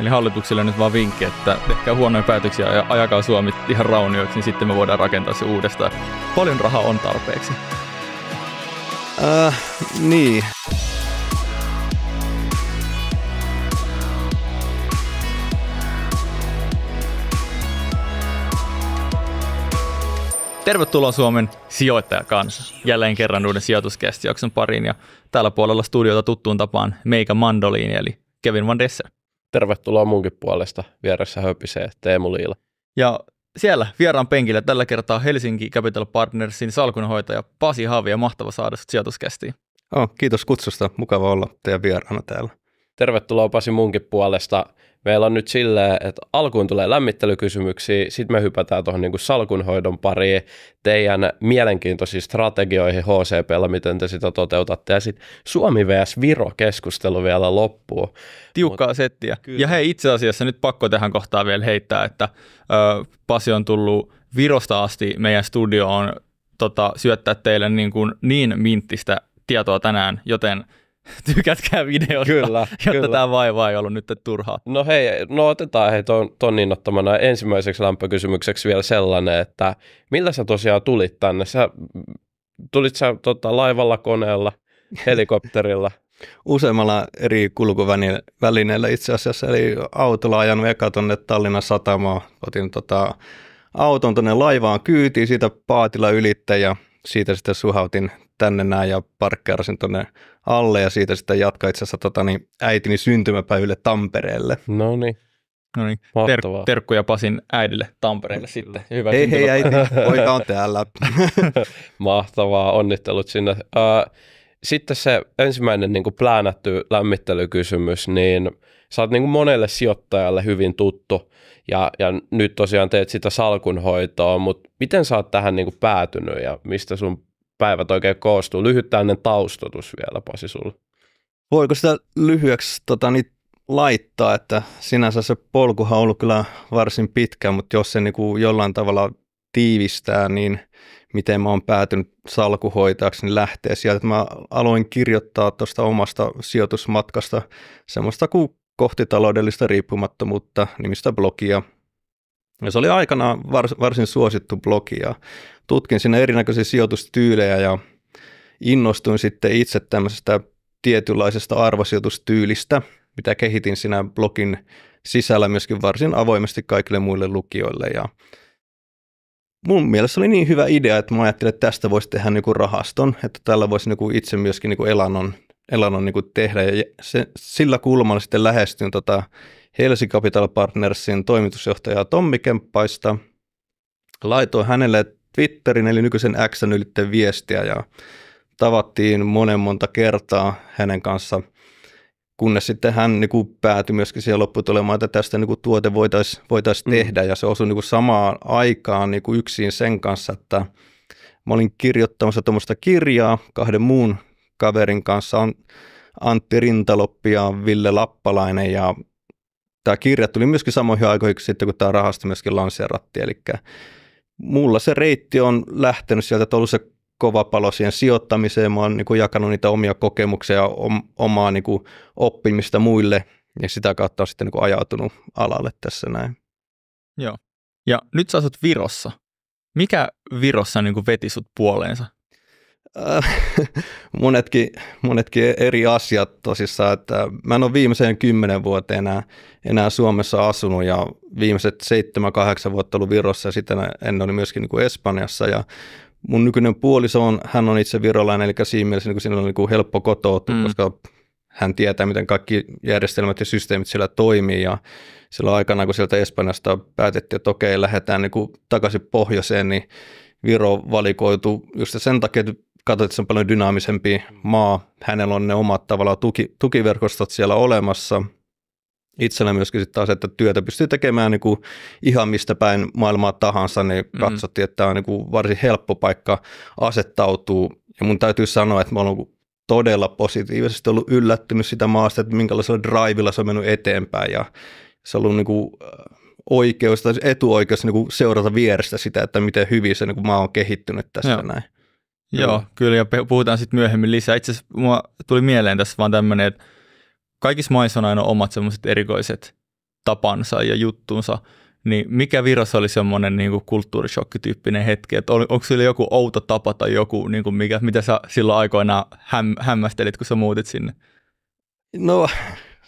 Eli hallitukselle nyt vaan vinkki, että tehkää huonoja päätöksiä ja ajakaa Suomi ihan raunioiksi, niin sitten me voidaan rakentaa se uudestaan. Paljon rahaa on tarpeeksi. Äh, niin. Tervetuloa Suomen sijoittajakansa jälleen kerran uuden sijoituskästijakson pariin ja tällä puolella studiota tuttuun tapaan Meika mandoliini eli Kevin Van Dessert tervetuloa munkin puolesta vieressä höpisee Teemu Liila. Ja siellä vieraan penkillä tällä kertaa Helsinki Capital Partnersin salkunhoitaja Pasi Havi ja Mahtava saada sut sijoituskästiin. Oh, kiitos kutsusta. Mukava olla teidän vieraana täällä. Tervetuloa Pasi munkin puolesta meillä on nyt silleen, että alkuun tulee lämmittelykysymyksiä, sitten me hypätään tuohon niin salkunhoidon pariin, teidän mielenkiintoisiin strategioihin HCPllä, miten te sitä toteutatte, ja sitten Suomi vs. Viro-keskustelu vielä loppuu. Tiukkaa Mut, settiä. Kyllä. Ja hei, itse asiassa nyt pakko tähän kohtaan vielä heittää, että ö, Pasi on tullut Virosta asti meidän studioon tota, syöttää teille niin, kuin niin minttistä tietoa tänään, joten – tykätkää videosta, kyllä, jotta kyllä. tämä vaiva ei ollut nyt turhaa. No hei, no otetaan hei ton, ton innottamana niin ensimmäiseksi lämpökysymykseksi vielä sellainen, että millä sä tosiaan tulit tänne? Sä, tulit sä tota, laivalla, koneella, helikopterilla? Useammalla eri kulkuvälineellä itse asiassa, eli autolla ajanut eka tuonne Tallinnan satamaan, otin tota, auton tuonne laivaan kyytiin, siitä paatilla ylittäjä, siitä sitten suhautin tänne näin ja parkkeerasin tuonne alle ja siitä sitten jatkaa itse asiassa tota, niin, äitini syntymäpäiville Tampereelle. No niin. No niin, Ter- terkkuja Pasin äidille Tampereelle sitten. Hyvä hei hei äiti, poika on täällä. Mahtavaa, onnittelut sinne. Äh, sitten se ensimmäinen niin pläänätty lämmittelykysymys, niin sä oot niin kuin monelle sijoittajalle hyvin tuttu ja, ja nyt tosiaan teet sitä salkunhoitoa, mutta miten sä oot tähän niin kuin päätynyt ja mistä sun päivät oikein koostuu? Lyhyttäinen taustotus vielä, Pasi, sulle. Voiko sitä lyhyeksi tota, niin laittaa, että sinänsä se polkuhan on ollut kyllä varsin pitkä, mutta jos se niin jollain tavalla tiivistää, niin miten mä oon päätynyt salkuhoitajaksi, niin lähtee sieltä, että mä aloin kirjoittaa tuosta omasta sijoitusmatkasta semmoista kuin kohti taloudellista riippumattomuutta nimistä blogia, ja se oli aikanaan varsin suosittu blogi ja tutkin sinne erinäköisiä sijoitustyylejä ja innostuin sitten itse tämmöisestä tietynlaisesta arvosijoitustyylistä, mitä kehitin sinä blogin sisällä myöskin varsin avoimesti kaikille muille lukijoille. Ja mun mielestä oli niin hyvä idea, että mä ajattelin, että tästä voisi tehdä niin kuin rahaston, että tällä voisi niin kuin itse myöskin niin kuin elannon, elannon niin kuin tehdä. Ja se, sillä kulmalla sitten lähestyin tota Helsi Capital Partnersin toimitusjohtajaa Tommi Kemppaista. Laitoin hänelle Twitterin eli nykyisen X ylitte viestiä ja tavattiin monen monta kertaa hänen kanssa, kunnes sitten hän niin kuin päätyi myöskin siihen lopputulemaan, että tästä niin kuin tuote voitaisiin voitais mm. tehdä ja se osui niin kuin samaan aikaan niin kuin yksin sen kanssa, että mä olin kirjoittamassa tuommoista kirjaa kahden muun kaverin kanssa, Antti Rintaloppi ja Ville Lappalainen ja tämä kirja tuli myöskin samoihin aikoihin sitten, kun tämä rahasto myöskin lanseeratti. Eli mulla se reitti on lähtenyt sieltä, että ollut se kova palo siihen sijoittamiseen. Mä oon niin jakanut niitä omia kokemuksia ja omaa niin kuin oppimista muille ja sitä kautta on sitten niin kuin ajautunut alalle tässä näin. Joo. Ja nyt sä asut Virossa. Mikä Virossa niin kuin veti sut puoleensa? Äh, monetkin, monetkin eri asiat tosissaan, että mä en ole viimeiseen kymmenen vuoteen enää, enää Suomessa asunut ja viimeiset seitsemän, kahdeksan vuotta ollut Virossa ja sitten en ole myöskin niin kuin Espanjassa ja mun nykyinen puoliso on, hän on itse virolainen, eli siinä mielessä niin kuin on niin kuin helppo kotoutua, mm. koska hän tietää, miten kaikki järjestelmät ja systeemit siellä toimii ja silloin aikana, kun sieltä Espanjasta päätettiin, että okei, lähdetään niin kuin takaisin pohjoiseen, niin Viro valikoitu just sen takia, että katsoit sen paljon dynaamisempi maa, hänellä on ne omat tavallaan tuki, tukiverkostot siellä olemassa, itsellä myöskin sitten taas, että työtä pystyy tekemään niin kuin ihan mistä päin maailmaa tahansa, niin mm. katsottiin, että tämä on niin kuin varsin helppo paikka asettautuu. Ja mun täytyy sanoa, että mä olen todella positiivisesti ollut yllättynyt sitä maasta, että minkälaisella drivilla se on mennyt eteenpäin ja se on ollut niin kuin äh, oikeus tai etuoikeus niin kuin seurata vierestä sitä, että miten hyvin se niin kuin maa on kehittynyt tässä Joo. näin. Kyllä. Joo, kyllä, ja puhutaan sitten myöhemmin lisää. Itse asiassa mua tuli mieleen tässä vaan tämmöinen, että kaikissa maissa on aina omat semmoiset erikoiset tapansa ja juttunsa, niin mikä virassa oli semmoinen niin kulttuurishokkityyppinen hetki, että on, onko sillä joku outo tapa tai joku, niin kuin mikä, mitä sä silloin aikoina häm, hämmästelit, kun sä muutit sinne? No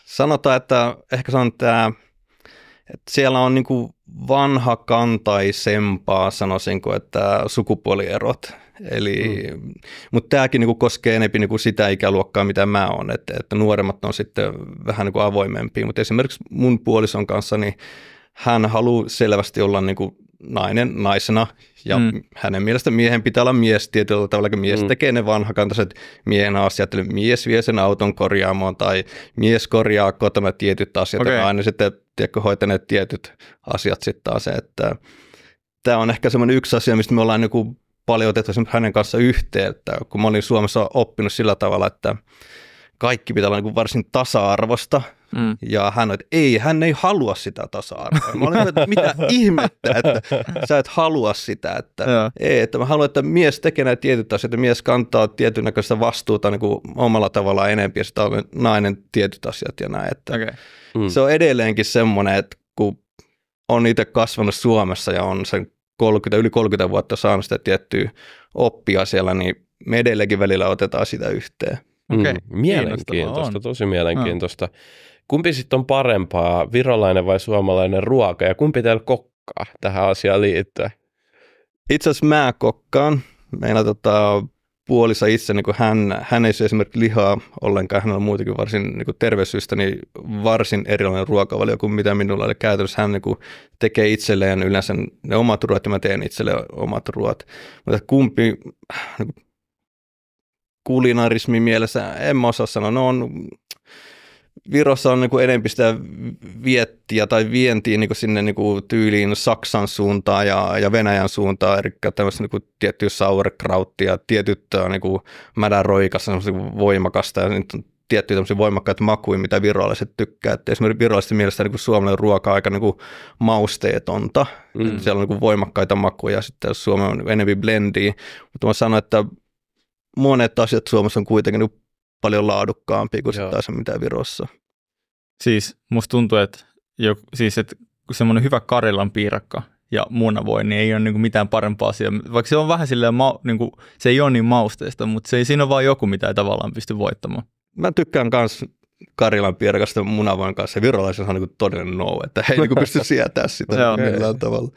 sanotaan, että ehkä sanon tämä, että siellä on niin kuin vanhakantaisempaa, sanoisinko, että sukupuolierot Eli, mm. Mutta tämäkin niinku koskee enemmän niinku sitä ikäluokkaa, mitä mä oon, että, että nuoremmat on sitten vähän niinku avoimempia, mutta esimerkiksi mun puolison kanssa, niin hän haluaa selvästi olla niinku nainen naisena ja mm. hänen mielestä miehen pitää olla mies tietyllä tavalla, kun mies mm. tekee ne vanhakantaiset miehen asiat, eli mies vie sen auton korjaamoon tai mies korjaa kotona tietyt asiat okay. ja aina sitten tiedätkö, hoitaneet tietyt asiat sitten taas, että tämä on ehkä semmoinen yksi asia, mistä me ollaan niinku paljon otettu esimerkiksi hänen kanssa yhteyttä, kun moni Suomessa oppinut sillä tavalla, että kaikki pitää olla niin kuin varsin tasa-arvosta. Mm. Ja hän että ei, hän ei halua sitä tasa-arvoa. Mä olin, että mitä ihmettä, että sä et halua sitä. Että, ei, että mä haluan, että mies tekee näitä tietyt asiat, että mies kantaa tietyn näköistä vastuuta niin kuin omalla tavallaan enempi, ja sitä on nainen tietyt asiat ja näin. Että okay. mm. Se on edelleenkin semmoinen, että kun on itse kasvanut Suomessa ja on sen 30, yli 30 vuotta saanut sitä tiettyä oppia siellä, niin me edelleenkin välillä otetaan sitä yhteen. Okay. Mm, mielenkiintoista, on. tosi mielenkiintoista. No. Kumpi sitten on parempaa, virolainen vai suomalainen ruoka ja kumpi teillä kokkaa tähän asiaan liittyen? Itse asiassa mä kokkaan. Meillä tota, puolissa itse, niin kuin hän, hän ei syö esimerkiksi lihaa ollenkaan, hän on muutenkin varsin niin kuin terveyssyistä, niin varsin erilainen ruokavalio kuin mitä minulla. Eli käytännössä hän niin kuin tekee itselleen yleensä ne omat ruoat ja mä teen itselleen omat ruoat. Mutta kumpi niin kuin kulinarismi mielessä, en mä osaa sanoa, no on Virossa on niin enempi sitä viettiä tai vientiä niin kuin sinne niin kuin tyyliin Saksan suuntaan ja, ja Venäjän suuntaan, eli tämmöistä niin kuin tiettyä sauerkrauttia, tietyt niin kuin niin voimakasta ja niin tiettyjä tämmöisiä voimakkaita makuja, mitä virolaiset tykkää. Et esimerkiksi virolaisten mielestä niin suomalainen ruoka on aika niin kuin mausteetonta. Mm. Siellä on niin kuin voimakkaita makuja, sitten jos Suomi on enemmän blendiä. Mutta mä sanoin, että monet asiat Suomessa on kuitenkin niin paljon laadukkaampi kuin taas mitä Virossa. Siis musta tuntuu, että jo, siis, että semmoinen hyvä Karelan piirakka ja munavoi, niin ei ole niin mitään parempaa asiaa. Vaikka se on vähän silleen, ma- niin kuin, se ei ole niin mausteista, mutta se siinä on vaan joku, mitä ei tavallaan pysty voittamaan. Mä tykkään myös Karilan piirakasta munavan kanssa. Virolaisen on niin todellinen no, että he ei niin pysty sietää sitä millään tavalla.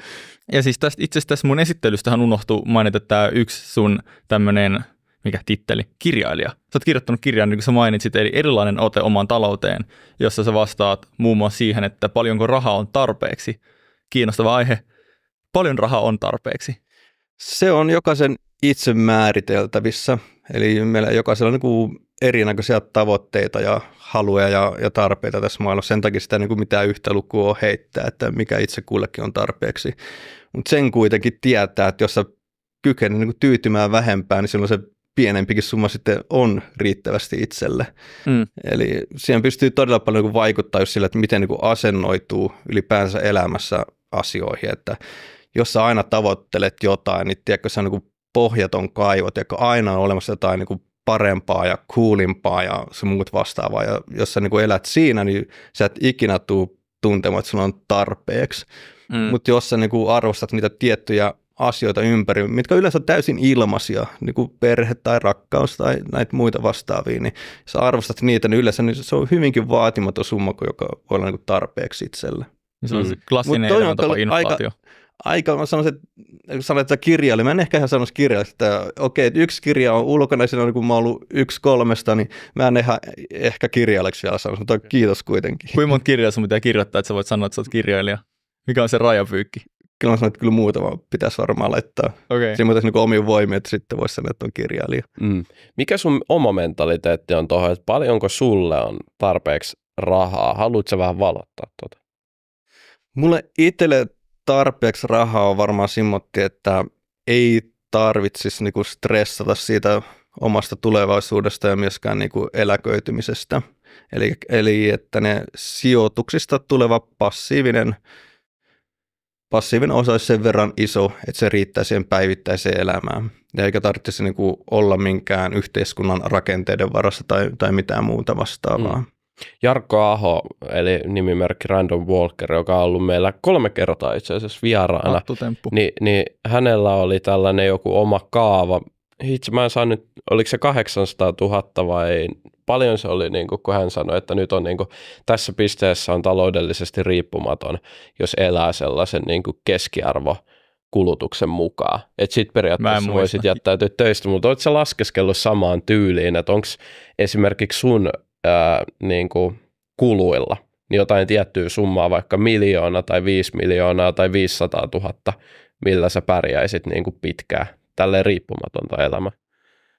Ja siis tästä, itse asiassa tässä mun esittelystähän unohtuu mainita tämä yksi sun tämmöinen mikä titteli, kirjailija. Sä oot kirjoittanut kirjan, niin kuin sä mainitsit, eli erilainen ote omaan talouteen, jossa sä vastaat muun muassa siihen, että paljonko rahaa on tarpeeksi. Kiinnostava aihe. Paljon rahaa on tarpeeksi. Se on jokaisen itse määriteltävissä. Eli meillä jokaisella on niin erinäköisiä tavoitteita ja haluja ja, ja tarpeita tässä maailmassa. Sen takia sitä niin kuin mitään yhtä lukua on heittää, että mikä itse kullekin on tarpeeksi. Mutta sen kuitenkin tietää, että jos sä kykenee niin tyytymään vähempään, niin silloin se pienempikin summa sitten on riittävästi itselle. Mm. Eli siihen pystyy todella paljon niin vaikuttaa just sillä, että miten niin asennoituu ylipäänsä elämässä asioihin, että jos sä aina tavoittelet jotain, niin tiedätkö, se on niin pohjaton kaivo, tiedätkö, aina on olemassa jotain niin parempaa ja kuulimpaa ja se muut vastaavaa. Ja jos sä niin elät siinä, niin sä et ikinä tule tuntemaan, että sulla on tarpeeksi. Mm. Mutta jos sä niin arvostat niitä tiettyjä asioita ympäri, mitkä yleensä on täysin ilmaisia, niin kuin perhe tai rakkaus tai näitä muita vastaavia, niin sä arvostat niitä, niin yleensä niin se on hyvinkin vaatimaton summa, joka voi olla niin tarpeeksi itselle. Se on mm. se klassinen mm. on tapa inflaatio. Aika, aika sanoisin, että sanoin, että kirjailija, mä en ehkä ihan sanoisi kirjailija, että okei, että yksi kirja on ulkona, siinä on niin kun mä oon ollut yksi kolmesta, niin mä en ihan ehkä kirjailijaksi vielä sanoisi, mutta kiitos kuitenkin. Kuinka monta kirjaa sun pitää kirjoittaa, että sä voit sanoa, että sä oot kirjailija? Mikä on se rajapyykki? Kyllä mä sanoin, että kyllä muutama pitäisi varmaan laittaa. Okay. Siinä pitäisi niin omia voimia, että sitten voisi sanoa, että on kirjailija. Mm. Mikä sun oma mentaliteetti on tuohon, että paljonko sulle on tarpeeksi rahaa? Haluatko vähän valottaa tuota? Mulle itselle tarpeeksi rahaa on varmaan simmotti, että ei tarvitsisi niinku stressata siitä omasta tulevaisuudesta ja myöskään niinku eläköitymisestä. Eli, eli että ne sijoituksista tuleva passiivinen – passiivinen osa olisi sen verran iso, että se riittää siihen päivittäiseen elämään. Ja eikä tarvitsisi niin kuin olla minkään yhteiskunnan rakenteiden varassa tai, tai mitään muuta vastaavaa. Mm. Jarkko Aho, eli nimimerkki Random Walker, joka on ollut meillä kolme kertaa itse asiassa vieraana, niin, niin hänellä oli tällainen joku oma kaava. Itse mä en saa nyt, oliko se 800 000 vai paljon se oli, niin kuin, kun hän sanoi, että nyt on niin kuin, tässä pisteessä on taloudellisesti riippumaton, jos elää sellaisen niin kuin keskiarvo kulutuksen mukaan. Että sit periaatteessa voisit jättäytyä töistä, mutta oletko laskeskellut samaan tyyliin, että onko esimerkiksi sun ää, niin kuin kuluilla niin jotain tiettyä summaa, vaikka miljoona tai viisi miljoonaa tai 500 000, millä sä pärjäisit niin kuin pitkään, tälle riippumatonta elämää?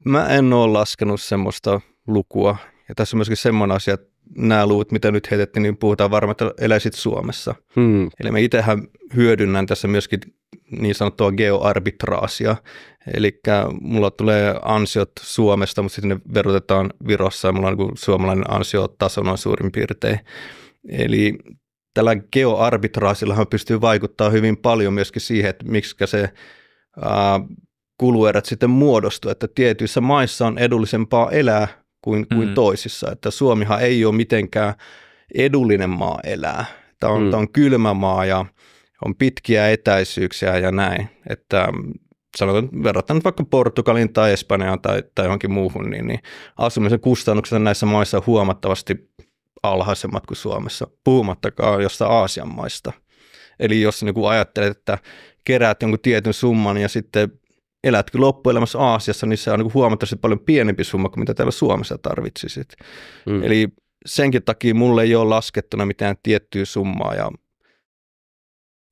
Mä en ole laskenut semmoista lukua. Ja tässä on myöskin semmoinen asia, että nämä luvut, mitä nyt heitettiin, niin puhutaan varmaan, että eläisit Suomessa. Hmm. Eli me itsehän hyödynnän tässä myöskin niin sanottua geoarbitraasia. Eli mulla tulee ansiot Suomesta, mutta sitten ne verotetaan Virossa ja mulla on niin suomalainen ansiotaso noin suurin piirtein. Eli tällä geoarbitraasillahan pystyy vaikuttaa hyvin paljon myöskin siihen, että miksi se ää, kuluerät sitten muodostuu, että tietyissä maissa on edullisempaa elää kuin, kuin mm. toisissa. Että Suomihan ei ole mitenkään edullinen maa elää. Tämä on, mm. tämä on kylmä maa ja on pitkiä etäisyyksiä ja näin. Että mm, sanotaan, verrattuna vaikka Portugalin tai Espanjaan tai, tai johonkin muuhun, niin, niin asumisen kustannukset näissä maissa on huomattavasti alhaisemmat kuin Suomessa, puhumattakaan jostain Aasian maista. Eli jos niin kuin ajattelet, että keräät jonkun tietyn summan ja sitten elätkö loppuelämässä Aasiassa, niin se on niin huomattavasti paljon pienempi summa kuin mitä täällä Suomessa tarvitsisit. Mm. Eli senkin takia mulle ei ole laskettuna mitään tiettyä summaa ja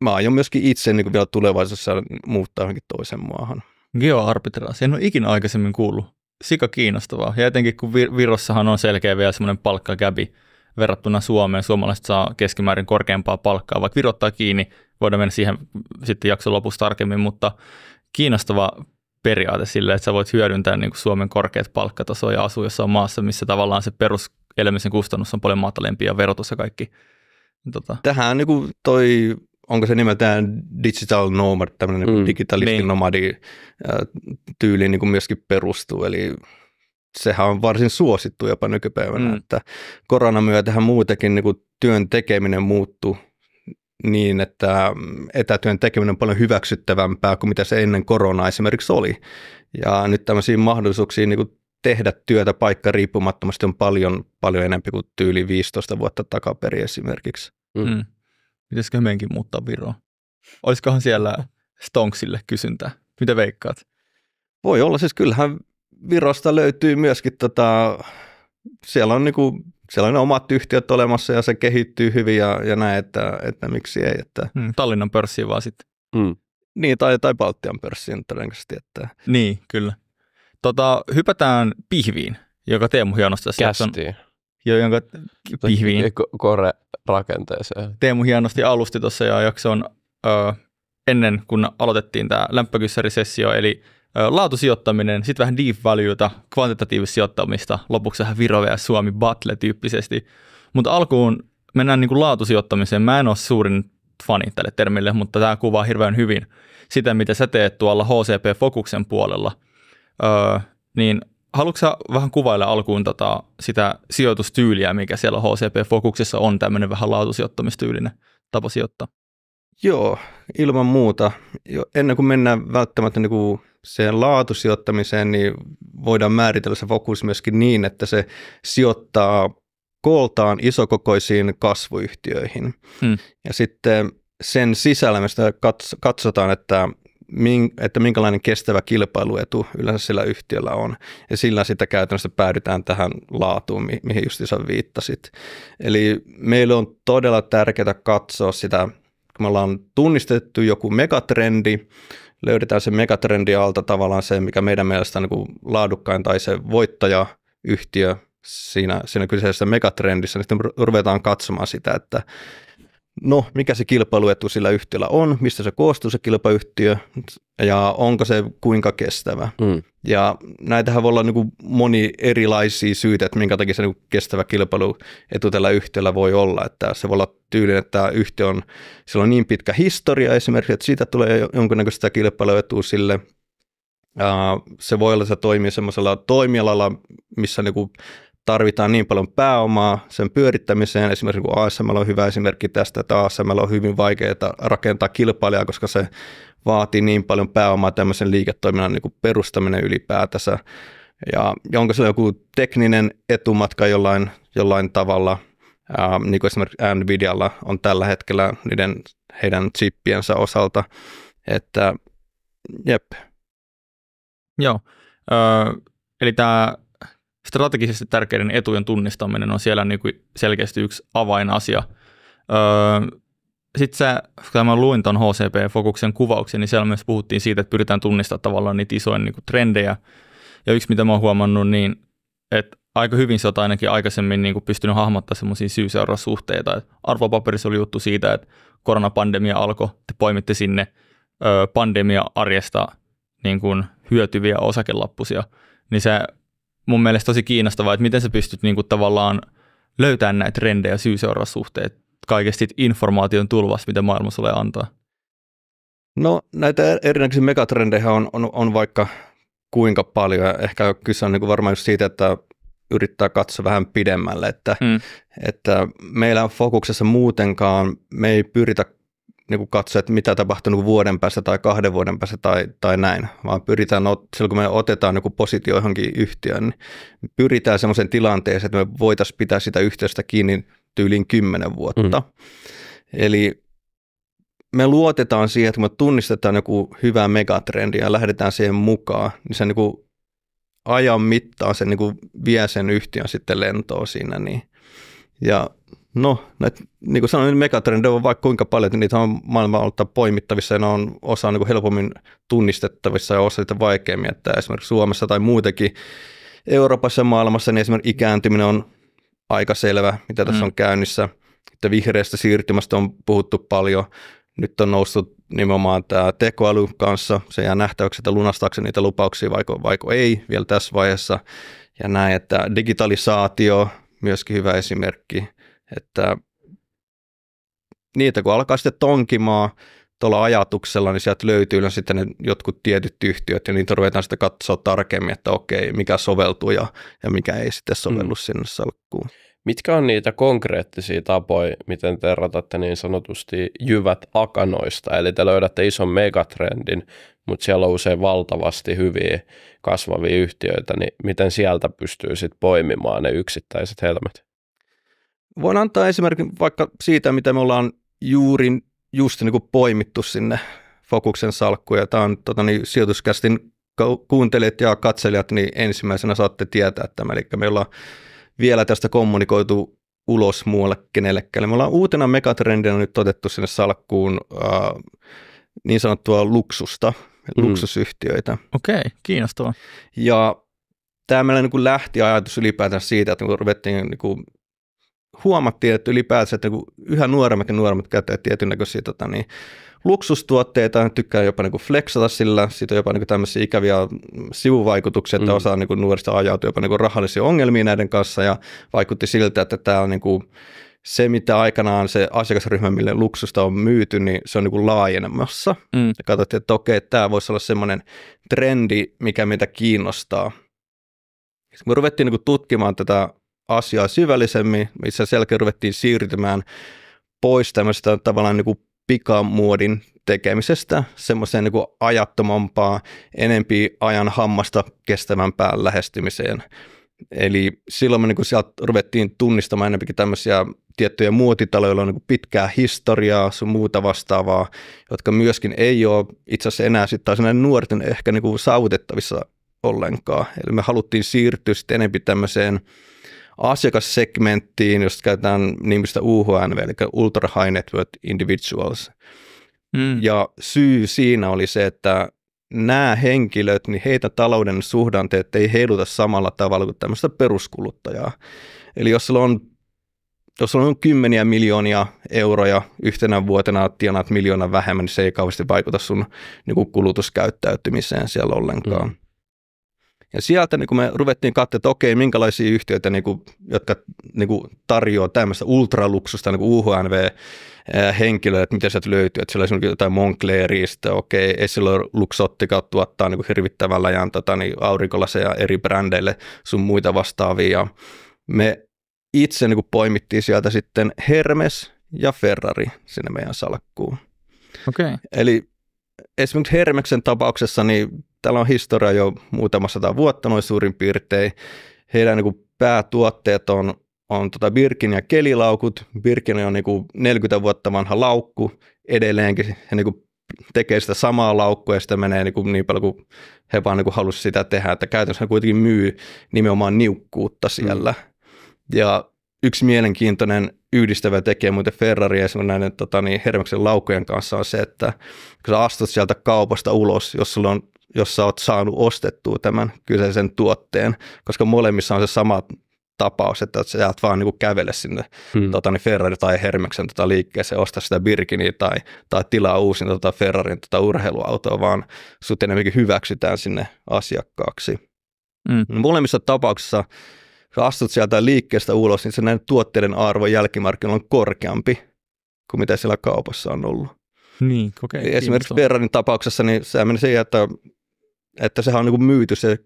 mä aion myöskin itse niin vielä tulevaisuudessa muuttaa johonkin toisen maahan. Geoarbitraasi, en ole ikinä aikaisemmin kuullut. Sika kiinnostavaa. Ja etenkin kun Virossahan on selkeä vielä semmoinen palkkakäbi verrattuna Suomeen. Suomalaiset saa keskimäärin korkeampaa palkkaa, vaikka virottaa kiinni. Voidaan mennä siihen sitten jakson lopussa tarkemmin, mutta kiinnostava periaate sille, että sä voit hyödyntää niin kuin Suomen korkeat palkkatasoa ja asua jossain maassa, missä tavallaan se peruselämisen kustannus on paljon matalempi ja verotus ja kaikki. Tota. Tähän on niin kuin toi, onko se nimeltään digital nomad, tämmöinen niinku mm. niin digitalisti niin. nomadi tyyli niin kuin myöskin perustuu, eli sehän on varsin suosittu jopa nykypäivänä, mm. että koronan myötähän muutenkin niin kuin työn tekeminen muuttuu niin, että mm, etätyön tekeminen on paljon hyväksyttävämpää kuin mitä se ennen koronaa esimerkiksi oli. Ja nyt tämmöisiä mahdollisuuksia niin kuin tehdä työtä paikka riippumattomasti on paljon, paljon enemmän kuin tyyli 15 vuotta takaperin esimerkiksi. Mm. Mm. Pitäisikö meidänkin muuttaa Viroon? Olisikohan siellä stonksille kysyntää? Mitä veikkaat? Voi olla, siis kyllähän Virosta löytyy myöskin tota, siellä on niinku sellainen omat yhtiöt olemassa ja se kehittyy hyvin ja, ja näin, että, että miksi ei. Että. Mm, Tallinnan pörssiin vaan sitten. Mm. Niin, tai, tai Baltian pörssiin todennäköisesti. Että. Niin, kyllä. Tota, hypätään pihviin, joka Teemu hienosti tässä. Kästiin. Jo, jonka pihviin. Kore rakenteeseen. Teemu hienosti alusti tuossa ja jakson ö, ennen kuin aloitettiin tämä lämpökyssärisessio, eli laatusijoittaminen, sitten vähän deep valueta, kvantitatiivista sijoittamista, lopuksi vähän Virove ja Suomi battle tyyppisesti. Mutta alkuun mennään niin kuin laatusijoittamiseen. Mä en ole suurin fani tälle termille, mutta tämä kuvaa hirveän hyvin sitä, mitä sä teet tuolla HCP-fokuksen puolella. Öö, niin haluatko vähän kuvailla alkuun tota, sitä sijoitustyyliä, mikä siellä HCP-fokuksessa on, tämmöinen vähän laatusijoittamistyylinen tapa sijoittaa? Joo, ilman muuta. Jo, ennen kuin mennään välttämättä niin kuin sen laatusijoittamiseen, niin voidaan määritellä se fokus myöskin niin, että se sijoittaa kooltaan isokokoisiin kasvuyhtiöihin. Hmm. Ja sitten sen sisällä me sitä katsotaan, että, että minkälainen kestävä kilpailuetu yleensä sillä yhtiöllä on. Ja sillä sitä käytännössä päädytään tähän laatuun, mihin justiinsa viittasit. Eli meillä on todella tärkeää katsoa sitä – me ollaan tunnistettu joku megatrendi, löydetään se megatrendi alta tavallaan se, mikä meidän mielestä on niin laadukkain tai se voittajayhtiö siinä, siinä kyseisessä megatrendissä, niin sitten ruvetaan katsomaan sitä, että no, mikä se kilpailuetu sillä yhtiöllä on, mistä se koostuu se kilpayhtiö ja onko se kuinka kestävä. Mm. Ja näitähän voi olla niin kuin moni erilaisia syitä, että minkä takia se niin kestävä kilpailuetu tällä yhtiöllä voi olla. Että se voi olla tyylin, että tämä yhtiö on, sillä on niin pitkä historia esimerkiksi, että siitä tulee jonkinnäköistä kilpailuetua sille – se voi olla, että se toimii semmoisella toimialalla, missä kuin niinku tarvitaan niin paljon pääomaa sen pyörittämiseen. Esimerkiksi kun ASML on hyvä esimerkki tästä, että ASML on hyvin vaikeaa rakentaa kilpailijaa, koska se vaatii niin paljon pääomaa tämmöisen liiketoiminnan niin kuin perustaminen ylipäätänsä. Ja, ja onko se joku tekninen etumatka jollain, jollain tavalla, ää, niin kuin esimerkiksi Nvidialla on tällä hetkellä niiden, heidän chippiensä osalta, että jep. Joo, Ö, eli tämä strategisesti tärkeiden etujen tunnistaminen on siellä niin kuin selkeästi yksi avainasia. Öö, sitten sä, kun mä luin tuon HCP-fokuksen kuvauksen, niin siellä myös puhuttiin siitä, että pyritään tunnistamaan tavallaan niitä isoja niin kuin trendejä. Ja yksi, mitä mä oon huomannut, niin että aika hyvin sä oot ainakin aikaisemmin niin kuin pystynyt hahmottamaan semmoisia syy suhteita Arvopaperissa oli juttu siitä, että koronapandemia alkoi, te poimitte sinne öö, pandemia-arjesta niin kuin hyötyviä osakelappusia. Niin sä mun mielestä tosi kiinnostavaa, että miten sä pystyt kuin niinku tavallaan löytämään näitä trendejä syy suhteet kaikesta informaation tulvasta, mitä maailma sulle antaa? No näitä erinäköisiä megatrendejä on, on, on vaikka kuinka paljon. ehkä kyse on niin kuin varmaan just siitä, että yrittää katsoa vähän pidemmälle, että, mm. että meillä on fokuksessa muutenkaan, me ei pyritä niin kuin katsoa, että mitä tapahtuu niin vuoden päästä tai kahden vuoden päästä tai, tai näin, vaan pyritään, silloin kun me otetaan joku positio johonkin yhtiöön, niin pyritään sellaiseen tilanteeseen, että me voitaisiin pitää sitä yhteystä kiinni tyyliin kymmenen vuotta. Mm. Eli me luotetaan siihen, että kun me tunnistetaan joku hyvä megatrendi ja lähdetään siihen mukaan, niin se niin kuin ajan mittaan se niin kuin vie sen yhtiön sitten lentoon siinä. Niin. Ja No, näitä, niin kuin sanoin, niin megatrendejä on vaikka kuinka paljon, että niitä on maailmalta poimittavissa ja ne on osa niin niin helpommin tunnistettavissa ja osa sitten vaikeammin. Että esimerkiksi Suomessa tai muutenkin Euroopassa ja maailmassa niin esimerkiksi ikääntyminen on aika selvä, mitä tässä mm. on käynnissä. Että vihreästä siirtymästä on puhuttu paljon. Nyt on noussut nimenomaan tämä tekoäly kanssa. Se jää nähtäväksi, että lunastaako niitä lupauksia vaiko, vaiko ei vielä tässä vaiheessa. Ja näin, että digitalisaatio, myöskin hyvä esimerkki – että niitä kun alkaa sitten tonkimaan tuolla ajatuksella, niin sieltä löytyy yleensä sitten ne jotkut tietyt yhtiöt, ja niitä ruvetaan sitten katsoa tarkemmin, että okei, mikä soveltuu ja, ja mikä ei sitten sovellu mm. sinne salkkuun. Mitkä on niitä konkreettisia tapoja, miten te ratatte niin sanotusti jyvät akanoista? Eli te löydätte ison megatrendin, mutta siellä on usein valtavasti hyviä kasvavia yhtiöitä, niin miten sieltä pystyy sitten poimimaan ne yksittäiset helmet? Voin antaa esimerkin vaikka siitä, mitä me ollaan juuri just niin kuin poimittu sinne Fokuksen salkkuun. Ja tämä on tota niin, sijoituskästin kuuntelijat ja katselijat, niin ensimmäisenä saatte tietää tämä. Eli me ollaan vielä tästä kommunikoitu ulos muualle kenellekään. Me ollaan uutena megatrendinä nyt otettu sinne salkkuun äh, niin sanottua luksusta, mm. luksusyhtiöitä. Okei, okay, kiinnostavaa. Ja tämä meillä niin lähti ajatus ylipäätään siitä, että kun ruvettiin niin kuin huomattiin, että ylipäänsä, että yhä nuoremmat ja nuoremmat tietyn näköisiä tota, niin, luksustuotteita, tykkää jopa niin kuin flexata sillä, siitä on jopa niin kuin tämmöisiä ikäviä sivuvaikutuksia, että mm. osa niin kuin nuorista ajautuu jopa niin kuin rahallisia ongelmia näiden kanssa ja vaikutti siltä, että tämä on niin kuin se, mitä aikanaan se asiakasryhmä, mille luksusta on myyty, niin se on niin kuin laajenemassa. Mm. Ja katsottiin, että okei, tämä voisi olla semmoinen trendi, mikä meitä kiinnostaa. Sitten me ruvettiin niin kuin tutkimaan tätä asiaa syvällisemmin, missä selkeä ruvettiin siirtymään pois tämmöistä tavallaan niin kuin pikamuodin tekemisestä semmoiseen niin ajattomampaan, ajattomampaa, enempi ajan hammasta kestävämpään lähestymiseen. Eli silloin me niin sieltä ruvettiin tunnistamaan enempikin tämmöisiä tiettyjä muotitaloja, joilla on niin pitkää historiaa, sun muuta vastaavaa, jotka myöskin ei ole itse asiassa enää sitten taas nuorten ehkä niin saavutettavissa ollenkaan. Eli me haluttiin siirtyä sitten enempi tämmöiseen asiakassegmenttiin, josta käytetään nimistä UHNV, eli Ultra High Network Individuals. Mm. Ja syy siinä oli se, että nämä henkilöt, niin heitä talouden suhdanteet ei heiluta samalla tavalla kuin tämmöistä peruskuluttajaa. Eli jos sulla on jos sulla on kymmeniä miljoonia euroja yhtenä vuotena tienaat miljoona vähemmän, niin se ei kauheasti vaikuta sun niin kuin kulutuskäyttäytymiseen siellä ollenkaan. Mm. Ja sieltä niin kun me ruvettiin katsomaan, että okei, minkälaisia yhtiöitä, niin kun, jotka niin kun tarjoaa tämmöistä ultraluksusta, niin UHNV, eh, henkilöä, että mitä sieltä löytyy, että siellä on jotain Monclerista, okei, okay, Essilor Luxottica tuottaa niin hirvittävän läjän tota, niin aurinkolaseja eri brändeille sun muita vastaavia. Me itse niin poimittiin sieltä sitten Hermes ja Ferrari sinne meidän salkkuun. Okay. Eli esimerkiksi Hermeksen tapauksessa niin täällä on historia jo muutama sata vuotta noin suurin piirtein. Heidän niin päätuotteet on, on tota Birkin ja kelilaukut. Birkin on niin kuin 40 vuotta vanha laukku edelleenkin. He niin kuin tekee sitä samaa laukkua ja sitä menee niin, kuin niin paljon kuin he vaan niin halusivat sitä tehdä. Että käytännössä kuitenkin myy nimenomaan niukkuutta mm. siellä. Mm. Ja yksi mielenkiintoinen yhdistävä tekijä muuten Ferrari ja näiden tota, niin Hermeksen laukojen kanssa on se, että kun sä astut sieltä kaupasta ulos, jos sulla on jos sä oot saanut ostettua tämän kyseisen tuotteen, koska molemmissa on se sama tapaus, että sä jäät vaan niin kuin kävele sinne hmm. tota, niin Ferrari tai Hermeksen tota liikkeeseen, osta sitä Birkiniä tai, tai tilaa uusin tota Ferrarin tota urheiluautoa, vaan sut enemmänkin hyväksytään sinne asiakkaaksi. Hmm. No, molemmissa tapauksissa, kun astut sieltä liikkeestä ulos, niin se näiden tuotteiden arvo jälkimarkkinoilla on korkeampi kuin mitä siellä kaupassa on ollut. Niin, okay, Esimerkiksi Ferrarin tapauksessa, niin se meni siihen, että että sehän on niin myyty se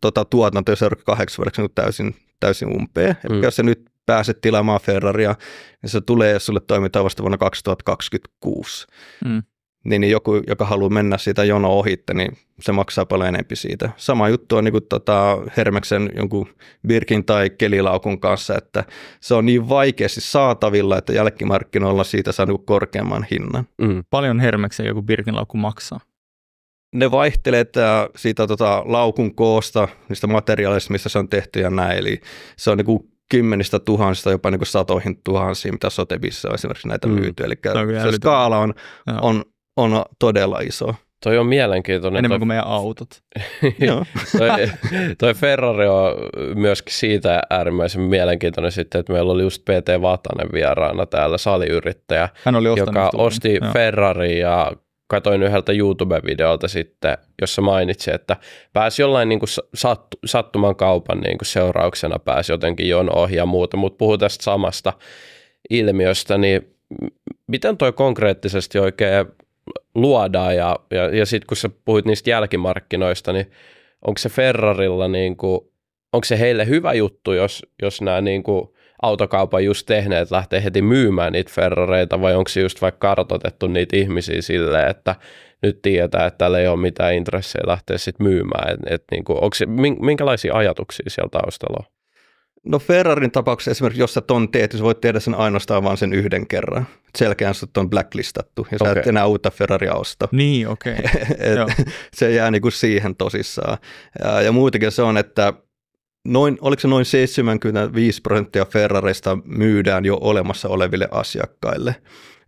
tota, tuotanto jo seuraavaksi kahdeksan vuodeksi niin täysin, täysin umpeen. Mm. jos sä nyt pääset tilaamaan Ferraria, niin se tulee, sulle toimitaan vasta vuonna 2026. Mm. Niin, niin joku, joka haluaa mennä siitä jono ohitte, niin se maksaa paljon enempi siitä. Sama juttu on niin kuin, tota, Hermeksen jonkun Birkin tai kelilaukun kanssa, että se on niin vaikeasti saatavilla, että jälkimarkkinoilla siitä saa niin korkeamman hinnan. Mm. Paljon Hermeksen joku Birkin laukku maksaa? ne vaihtelee että siitä tota, laukun koosta, niistä materiaaleista, mistä se on tehty ja näin. Eli se on niinku kymmenistä tuhansista jopa niin satoihin tuhansiin, mitä Sotebissä on esimerkiksi näitä mm. myyty. Eli se, se skaala on, on, on todella iso. Toi on mielenkiintoinen. Enemmän toi... kuin meidän autot. toi, toi Ferrari on myöskin siitä äärimmäisen mielenkiintoinen sitten, että meillä oli just PT Vatanen vieraana täällä saliyrittäjä, Hän oli joka osti Ferrari ja katoin yhdeltä YouTube-videolta sitten, jossa mainitsi, että pääsi jollain niin kuin sattu, sattuman kaupan niin kuin seurauksena pääsi jotenkin jon ohi ja muuta, mutta puhu tästä samasta ilmiöstä, niin miten toi konkreettisesti oikein luodaan ja, ja, ja sitten kun sä puhuit niistä jälkimarkkinoista, niin onko se Ferrarilla niin kuin, onko se heille hyvä juttu, jos, jos nämä niin kuin autokaupan just tehneet, lähtee heti myymään niitä Ferrareita, vai onko se just vaikka kartotettu niitä ihmisiä silleen, että nyt tietää, että täällä ei ole mitään intressejä lähteä sitten myymään. Et, et niin kuin, se, minkälaisia ajatuksia siellä taustalla on? No Ferrarin tapauksessa esimerkiksi, jos sä ton teet, niin sä voit tehdä sen ainoastaan vain sen yhden kerran. Selkeän sut on blacklistattu ja sä okay. et enää uutta Ferraria osta. Niin, okei. Okay. se jää niinku siihen tosissaan. Ja, ja muutenkin se on, että noin, oliko se noin 75 prosenttia Ferrarista myydään jo olemassa oleville asiakkaille.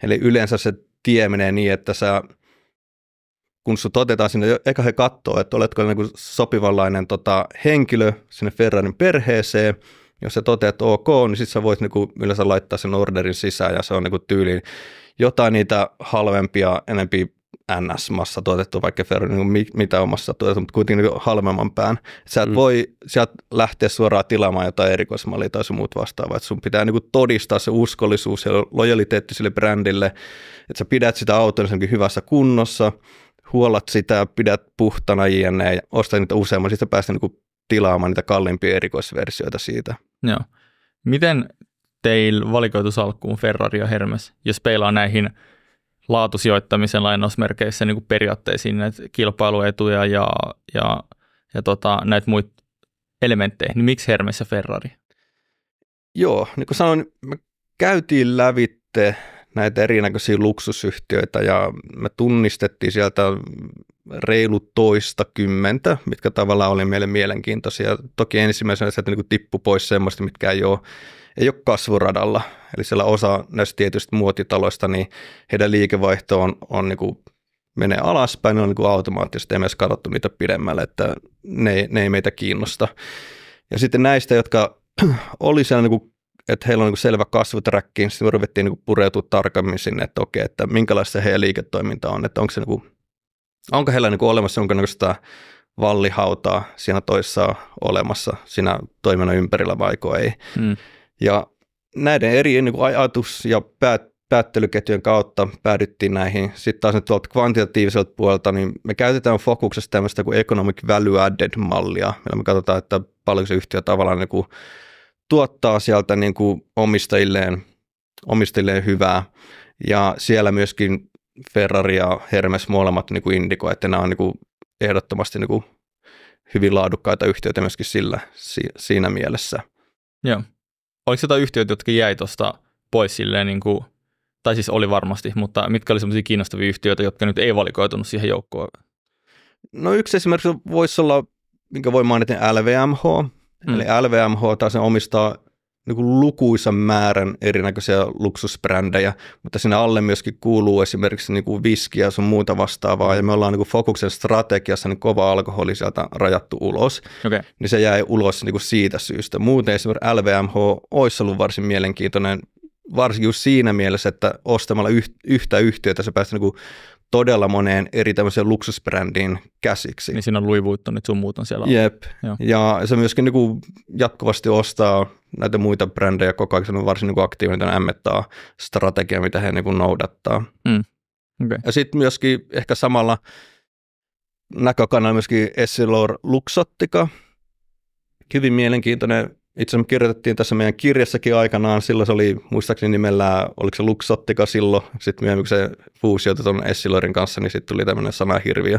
Eli yleensä se tie menee niin, että sä, kun sut otetaan sinne, eikä he katsoo, että oletko niin sopivanlainen tota, henkilö sinne Ferrarin perheeseen, jos sä toteat, että ok, niin sitten sä voit kuin niinku yleensä laittaa sen orderin sisään ja se on niin kuin tyyliin jotain niitä halvempia, enempi NS-massa tuotettu, vaikka Ferrari niin mitä omassa tuotettu, mutta kuitenkin niin halvemman pään. Sä et mm. voi sieltä lähteä suoraan tilaamaan jotain erikoismallia tai sun muut vastaavaa. Sun pitää niin todistaa se uskollisuus ja lojaliteetti sille brändille, että sä pidät sitä autoa niin hyvässä kunnossa, huolat sitä, pidät puhtana jne. ja ostaa niitä useamman, sitten päästä niin tilaamaan niitä kalliimpia erikoisversioita siitä. Joo. Miten teillä valikoitusalkkuun Ferrari ja Hermes, jos peilaa näihin – laatusijoittamisen lainausmerkeissä niin kuin periaatteisiin näitä kilpailuetuja ja, ja, ja tota, näitä muita elementtejä, niin miksi Hermes ja Ferrari? Joo, niin kuin sanoin, me käytiin lävitte näitä erinäköisiä luksusyhtiöitä ja me tunnistettiin sieltä reilu toista kymmentä, mitkä tavallaan oli meille mielenkiintoisia. Toki ensimmäisenä sieltä niin tippu pois semmoista, mitkä ei ole ei ole kasvuradalla. Eli siellä osa näistä tietyistä muotitaloista, niin heidän liikevaihto on, on niin kuin, menee alaspäin, ne on niin kuin automaattisesti, ei myös katsottu niitä pidemmälle, että ne, ne ei meitä kiinnosta. Ja sitten näistä, jotka oli siellä niin kuin että heillä on niin selvä kasvuträkki, niin sitten me ruvettiin niin pureutua tarkemmin sinne, että okei, että minkälaista heidän liiketoiminta on, että onko, se niin kuin, onko heillä niin kuin olemassa jonkinnäköistä vallihautaa siinä toissa olemassa siinä toiminnan ympärillä vaiko ei. Hmm. Ja näiden eri niin kuin ajatus- ja päät, päättelyketjujen kautta päädyttiin näihin. Sitten taas nyt tuolta kvantitatiiviselta puolelta, niin me käytetään fokuksessa tämmöistä kuin economic value added-mallia, millä me katsotaan, että paljonko se yhtiö tavallaan niin kuin tuottaa sieltä niin kuin omistajilleen, omistajilleen hyvää. Ja siellä myöskin Ferrari ja Hermes molemmat niin kuin indikoi, että nämä on niin kuin ehdottomasti niin kuin hyvin laadukkaita yhtiöitä myöskin sillä, si, siinä mielessä. Joo oliko jotain yhtiöitä, jotka jäi tuosta pois silleen niin kuin, tai siis oli varmasti, mutta mitkä oli semmoisia kiinnostavia yhtiöitä, jotka nyt ei valikoitunut siihen joukkoon? No yksi esimerkiksi voisi olla, minkä voi mainita, niin LVMH. Mm. Eli LVMH taas omistaa niin kuin lukuisan määrän erinäköisiä luksusbrändejä, mutta sinne alle myöskin kuuluu esimerkiksi niin kuin viskiä sun muuta vastaavaa, ja me ollaan niin kuin fokuksen strategiassa niin kova alkoholi sieltä rajattu ulos, okay. niin se jäi ulos niin kuin siitä syystä. Muuten esimerkiksi LVMH olisi ollut varsin mielenkiintoinen, varsinkin siinä mielessä, että ostamalla yhtä yhtiötä se pääsee niin todella moneen eri tämmöiseen luksusbrändiin käsiksi. Niin siinä on luivuutta, nyt sun muut on siellä. Jep, Joo. ja se myöskin niin kuin jatkuvasti ostaa näitä muita brändejä koko ajan on varsin niinku niin aktiivinen M&A-strategia, mitä he niin noudattaa. Mm. Okay. Ja sitten myöskin ehkä samalla näkökannalla myöskin Essilor Luxottica, hyvin mielenkiintoinen itse me kirjoitettiin tässä meidän kirjassakin aikanaan, silloin se oli muistaakseni nimellä, oliko se Luxottica silloin, sitten myöhemmin kun se fuusioitui tuon Essilorin kanssa, niin sitten tuli tämmöinen sanahirviö.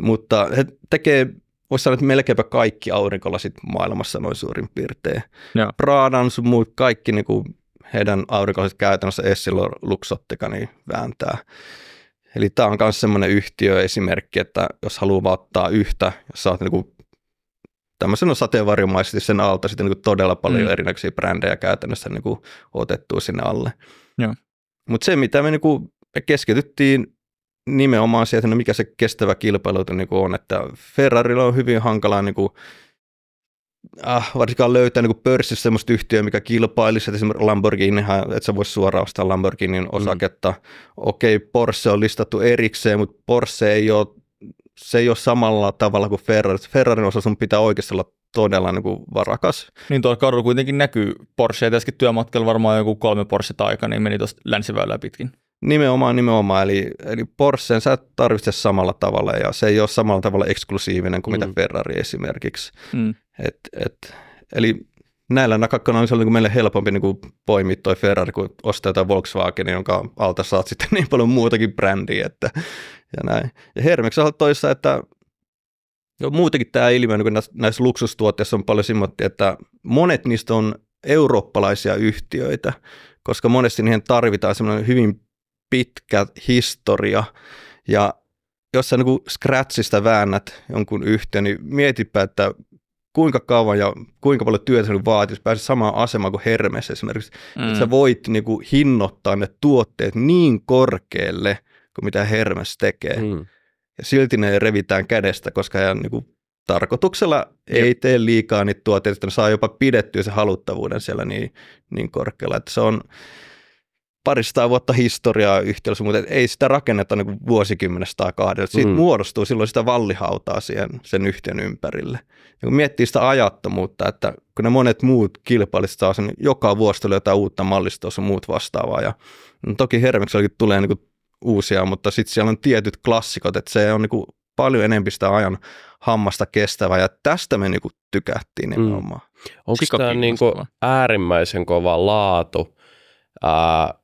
Mutta he tekee voisi sanoa, että melkeinpä kaikki aurinkolasit maailmassa noin suurin piirtein. Ja. Pradan sun muut, kaikki niin kuin heidän aurinkolasit käytännössä Essilor Luxottica niin vääntää. Eli tämä on myös semmoinen yhtiöesimerkki, että jos haluaa ottaa yhtä, jos saat niin kuin tämmöisen sateenvarjomaisesti sen alta sitten niin kuin todella paljon mm. erinäköisiä brändejä käytännössä niin kuin otettua sinne alle. Mutta se, mitä me niin kuin keskityttiin nimenomaan sieltä, että no mikä se kestävä kilpailu niin on, että Ferrarilla on hyvin hankalaa niin kuin, äh, varsinkaan löytää niin pörssissä sellaista yhtiöä, mikä kilpailisi, että esimerkiksi Lamborghini, että sä voisi suoraan ostaa Lamborghinin mm. osaketta. Mm. Okei, okay, Porsche on listattu erikseen, mutta Porsche ei ole, se ei ole samalla tavalla kuin Ferrari. Ferrarin osa sun pitää oikeasti olla todella niin kuin varakas. Niin tuolla kadulla kuitenkin näkyy Porsche, ja tässäkin työmatkalla varmaan joku kolme Porsche taika niin meni tuosta länsiväylää pitkin. Nimenomaan, nimenomaan. Eli, eli Porscheen sä et tarvitse samalla tavalla ja se ei ole samalla tavalla eksklusiivinen kuin mm. mitä Ferrari esimerkiksi. Mm. Et, et, eli näillä nakakkana on niin meille helpompi niin kuin poimia toi Ferrari, kun ostaa jotain Volkswagen, jonka alta saat sitten niin paljon muutakin brändiä. Että, ja näin. Ja Hermeksi toissa, että jo muutenkin tämä ilmiö, niin näissä, näissä luksustuotteissa on paljon simmoittia, että monet niistä on eurooppalaisia yhtiöitä, koska monesti niihin tarvitaan semmoinen hyvin pitkä historia ja jos sä niin scratchista väännät jonkun yhteen, niin mietipä, että kuinka kauan ja kuinka paljon työtä sinun vaatii, jos pääset samaan asemaan kuin Hermes esimerkiksi. Mm. Että sä voit niin kuin, hinnoittaa ne tuotteet niin korkealle kuin mitä Hermes tekee. Mm. Ja silti ne revitään kädestä, koska hän niin kuin, tarkoituksella Jep. ei tee liikaa niitä tuotteita, että ne saa jopa pidettyä se haluttavuuden siellä niin, niin korkealla. Että se on, parista vuotta historiaa yhtiössä, mutta ei sitä rakenneta niin vuosikymmenestä tai kahdella. Siitä mm. muodostuu silloin sitä vallihautaa siihen, sen yhtiön ympärille. Ja kun miettii sitä ajattomuutta, että kun ne monet muut kilpailijat saa sen, niin joka vuosi tulee jotain uutta mallistoa ja muut vastaavaa. Ja, no toki Hermiksellakin tulee niin kuin uusia, mutta sitten siellä on tietyt klassikot, että se on niin kuin paljon enemmän sitä ajan hammasta kestävä ja tästä me niin kuin tykättiin mm. nimenomaan. Mm. Onko tämä niin kuin äärimmäisen kova laatu? Ää,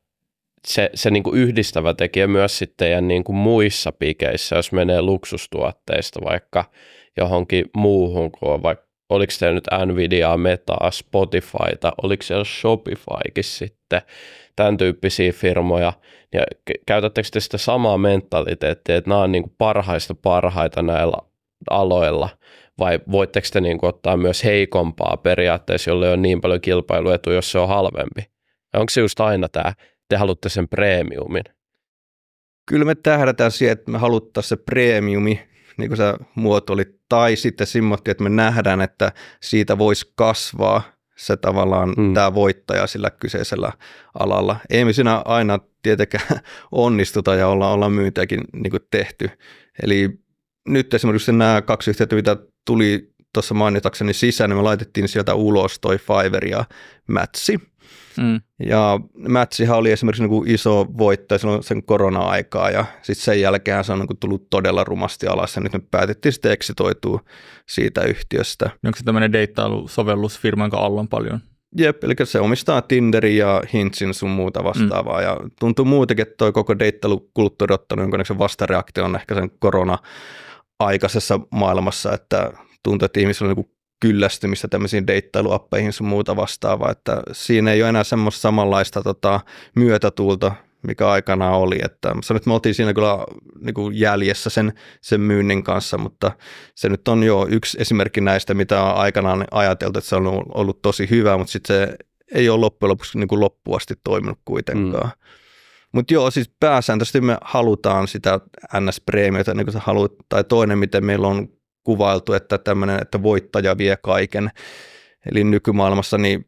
se, se niin kuin yhdistävä tekijä myös sitten ja niin kuin muissa pikeissä, jos menee luksustuotteista vaikka johonkin muuhun kuin vaikka oliko se nyt Nvidiaa, Metaa, Spotifyta, oliko siellä Shopifykin sitten, tämän tyyppisiä firmoja, ja käytättekö te sitä samaa mentaliteettia, että nämä on niin kuin parhaista parhaita näillä aloilla, vai voitteko te niin kuin ottaa myös heikompaa periaatteessa, jolle on niin paljon kilpailuetu, jos se on halvempi? Ja onko se just aina tämä te haluatte sen premiumin? Kyllä me tähdätään siihen, että me haluttaisiin se premiumi, niin kuin sä muotoilit, tai sitten simmottiin, että me nähdään, että siitä voisi kasvaa se tavallaan hmm. tämä voittaja sillä kyseisellä alalla. Ei me siinä aina tietenkään onnistuta ja olla, olla myyntiäkin niin tehty. Eli nyt esimerkiksi nämä kaksi yhtiötä, mitä tuli tuossa mainitakseni sisään, niin me laitettiin sieltä ulos toi Fiverr ja Matsi. Mm. Ja Mätsihan oli esimerkiksi niin kuin iso voittaja silloin sen korona-aikaa ja sitten sen jälkeen se on niin kuin tullut todella rumasti alas ja nyt me päätettiin sitten eksitoitua siitä yhtiöstä. Onko se tämmöinen deittailusovellus jonka alla on paljon? Jep, eli se omistaa Tinderin ja Hintsin sun muuta vastaavaa. Mm. Ja tuntuu muutenkin, että toi koko deittailukulttuuri ottanut jonkinlaisen vastareaktion ehkä sen korona-aikaisessa maailmassa, että tuntuu, että ihmisillä on niin kyllästymistä tämmöisiin deittailuappeihin sun muuta vastaavaa, että siinä ei ole enää semmoista samanlaista tota, myötätuulta, mikä aikana oli, että sanoin, että me oltiin siinä kyllä niin kuin jäljessä sen, sen myynnin kanssa, mutta se nyt on jo yksi esimerkki näistä, mitä on aikanaan ajateltu, että se on ollut tosi hyvä, mutta sitten se ei ole loppujen lopuksi niin kuin loppuasti toiminut kuitenkaan. Mm. Mutta joo, siis pääsääntöisesti me halutaan sitä NS-preemiota, niin kuin sä haluat, tai toinen, miten meillä on kuvailtu, että tämmöinen, että voittaja vie kaiken. Eli nykymaailmassa niin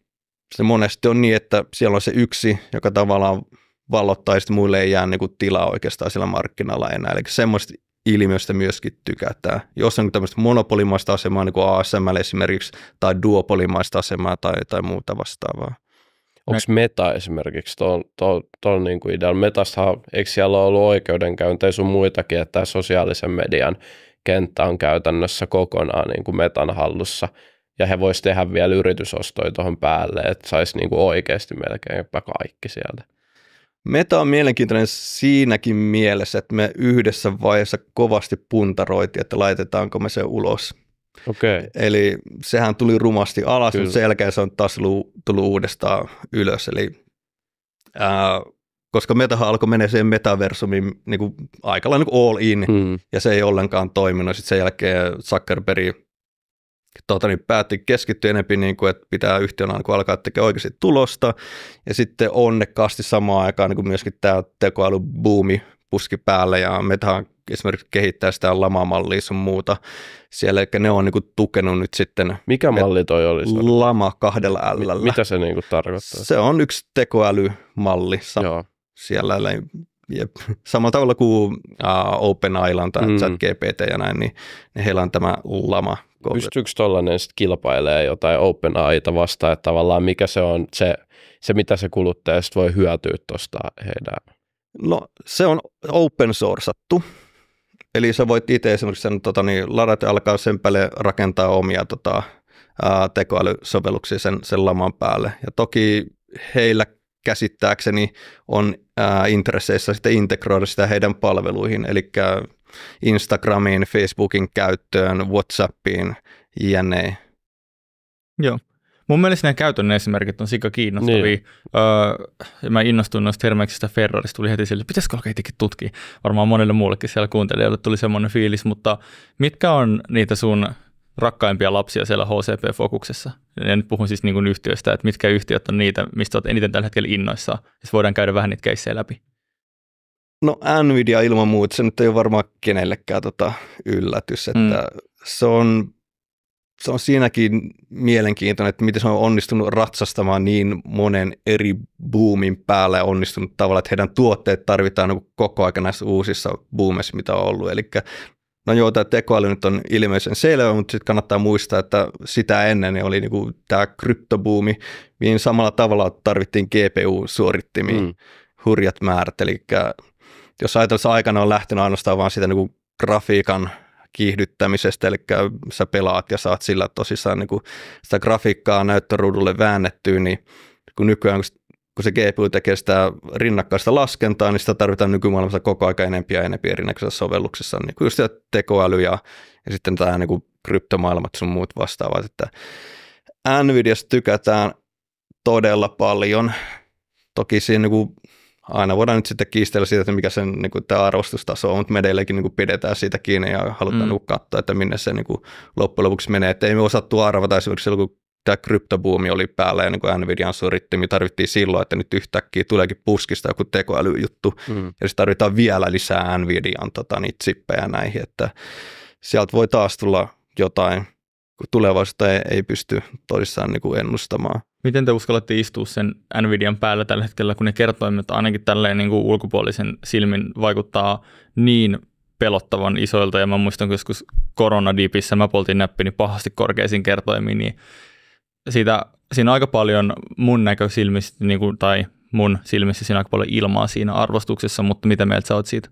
se monesti on niin, että siellä on se yksi, joka tavallaan vallottaa ja sitten muille ei jää niin kuin tilaa oikeastaan sillä markkinalla enää. Eli semmoista ilmiöstä myöskin tykätään. Jos on tämmöistä monopolimaista asemaa, niin kuin ASML esimerkiksi, tai duopolimaista asemaa tai jotain muuta vastaavaa. Onko Meta esimerkiksi tuon tuo niin kuin idean? Metassahan, eikö siellä ole ollut oikeudenkäyntejä sun muitakin, että sosiaalisen median kenttä on käytännössä kokonaan niin kuin metan hallussa, ja he voisivat tehdä vielä yritysostoja tuohon päälle, että saisi niin kuin oikeasti melkeinpä kaikki sieltä. Meta on mielenkiintoinen siinäkin mielessä, että me yhdessä vaiheessa kovasti puntaroitiin, että laitetaanko me se ulos. Okay. Eli sehän tuli rumasti alas, Kyllä. mutta sen jälkeen se on taas tullut uudestaan ylös. Eli ää, koska metahan alkoi mennä siihen metaversumiin niin kuin, aika niin niin all in, mm. ja se ei ollenkaan toiminut. Sitten sen jälkeen Zuckerberg tuota, niin päätti keskittyä enempi, niin kuin, että pitää yhtiön niin alkaa tekemään oikeasti tulosta. Ja sitten onnekkaasti samaan aikaan niin kuin myöskin tämä tekoälybuumi puski päälle ja metahan esimerkiksi kehittää sitä lamamallia sun muuta siellä, eli ne on niin kuin, tukenut nyt sitten. Mikä malli toi oli? Lama kahdella L. Mitä se niin kuin, tarkoittaa? Se on yksi tekoälymalli. Joo siellä jep, samalla tavalla kuin uh, Open Island tai mm. ChatGPT ja näin, niin, niin heillä on tämä lama. Pystyykö tuollainen sitten kilpailemaan jotain Open AIta vastaan, että tavallaan mikä se on se, se mitä se kuluttaja sitten voi hyötyä tuosta heidän? No se on open sourceattu, eli sä voit itse esimerkiksi sen, tota, niin, ladata ja alkaa sen päälle rakentaa omia tota, ää, tekoälysovelluksia sen, sen laman päälle. Ja toki heillä käsittääkseni on ää, äh, intresseissä sitten integroida sitä heidän palveluihin, eli Instagramiin, Facebookin käyttöön, Whatsappiin, jne. Joo. Mun mielestä nämä käytännön esimerkit on sika kiinnostavia. Niin. Öö, mä innostuin noista Hermeksistä Ferrarista, tuli heti sille, pitäisikö alkaa itsekin tutkia. Varmaan monelle muullekin siellä kuuntelijoille tuli semmoinen fiilis, mutta mitkä on niitä sun rakkaimpia lapsia siellä HCP-fokuksessa. Ja nyt puhun siis niin kuin yhtiöistä, että mitkä yhtiöt on niitä, mistä olet eniten tällä hetkellä innoissaan. Siis voidaan käydä vähän niitä keissejä läpi. No Nvidia ilman muuta, se nyt ei ole varmaan kenellekään tota yllätys, että mm. se, on, se on siinäkin mielenkiintoinen, että miten se on onnistunut ratsastamaan niin monen eri boomin päälle onnistunut tavalla, että heidän tuotteet tarvitaan niinku koko ajan näissä uusissa boomissa, mitä on ollut. Eli No joo, tämä tekoäly nyt on ilmeisen selvä, mutta sitten kannattaa muistaa, että sitä ennen niin oli niinku tämä kryptobuumi, niin samalla tavalla tarvittiin gpu suorittimiin mm. hurjat määrät. Eli jos ajatellaan, aikana on lähtenyt ainoastaan vain sitä niinku grafiikan kiihdyttämisestä, eli sä pelaat ja saat sillä tosissaan niin kuin sitä grafiikkaa näyttöruudulle väännettyä, niin kun nykyään kun kun se GPU tekee sitä rinnakkaista laskentaa, niin sitä tarvitaan nykymaailmassa koko ajan enempi ja enempi erinäköisissä sovelluksissa, niin kuin just tekoäly ja, ja sitten tämä niin kuin kryptomaailmat sun muut vastaavat, että NVIDIasta tykätään todella paljon. Toki siinä niin kuin, aina voidaan nyt sitten kiistellä siitä, että mikä sen niin kuin, tämä arvostustaso on, mutta me edelleenkin niin kuin, pidetään siitä kiinni ja halutaan mm. Niinku katsoa, että minne se niin kuin, loppujen lopuksi menee. Että ei me osattu arvata esimerkiksi silloin, kun tämä kryptobuumi oli päällä ja niin kuin Nvidian suoritti, tarvittiin silloin, että nyt yhtäkkiä tuleekin puskista joku tekoälyjuttu mm. ja sitten tarvitaan vielä lisää Nvidian tota, niitä sippejä näihin, että sieltä voi taas tulla jotain, kun tulevaisuutta ei, ei pysty todissaan niin kuin ennustamaan. Miten te uskallatte istua sen Nvidian päällä tällä hetkellä, kun ne kertoimet ainakin tälleen niin kuin ulkopuolisen silmin vaikuttaa niin pelottavan isoilta, ja mä muistan kun joskus koronadiipissä mä poltin näppini niin pahasti korkeisiin kertoimiin, niin siitä, siinä on aika paljon mun näkösilmistä, niin kuin, tai mun silmissä siinä on aika paljon ilmaa siinä arvostuksessa, mutta mitä mieltä sä oot siitä?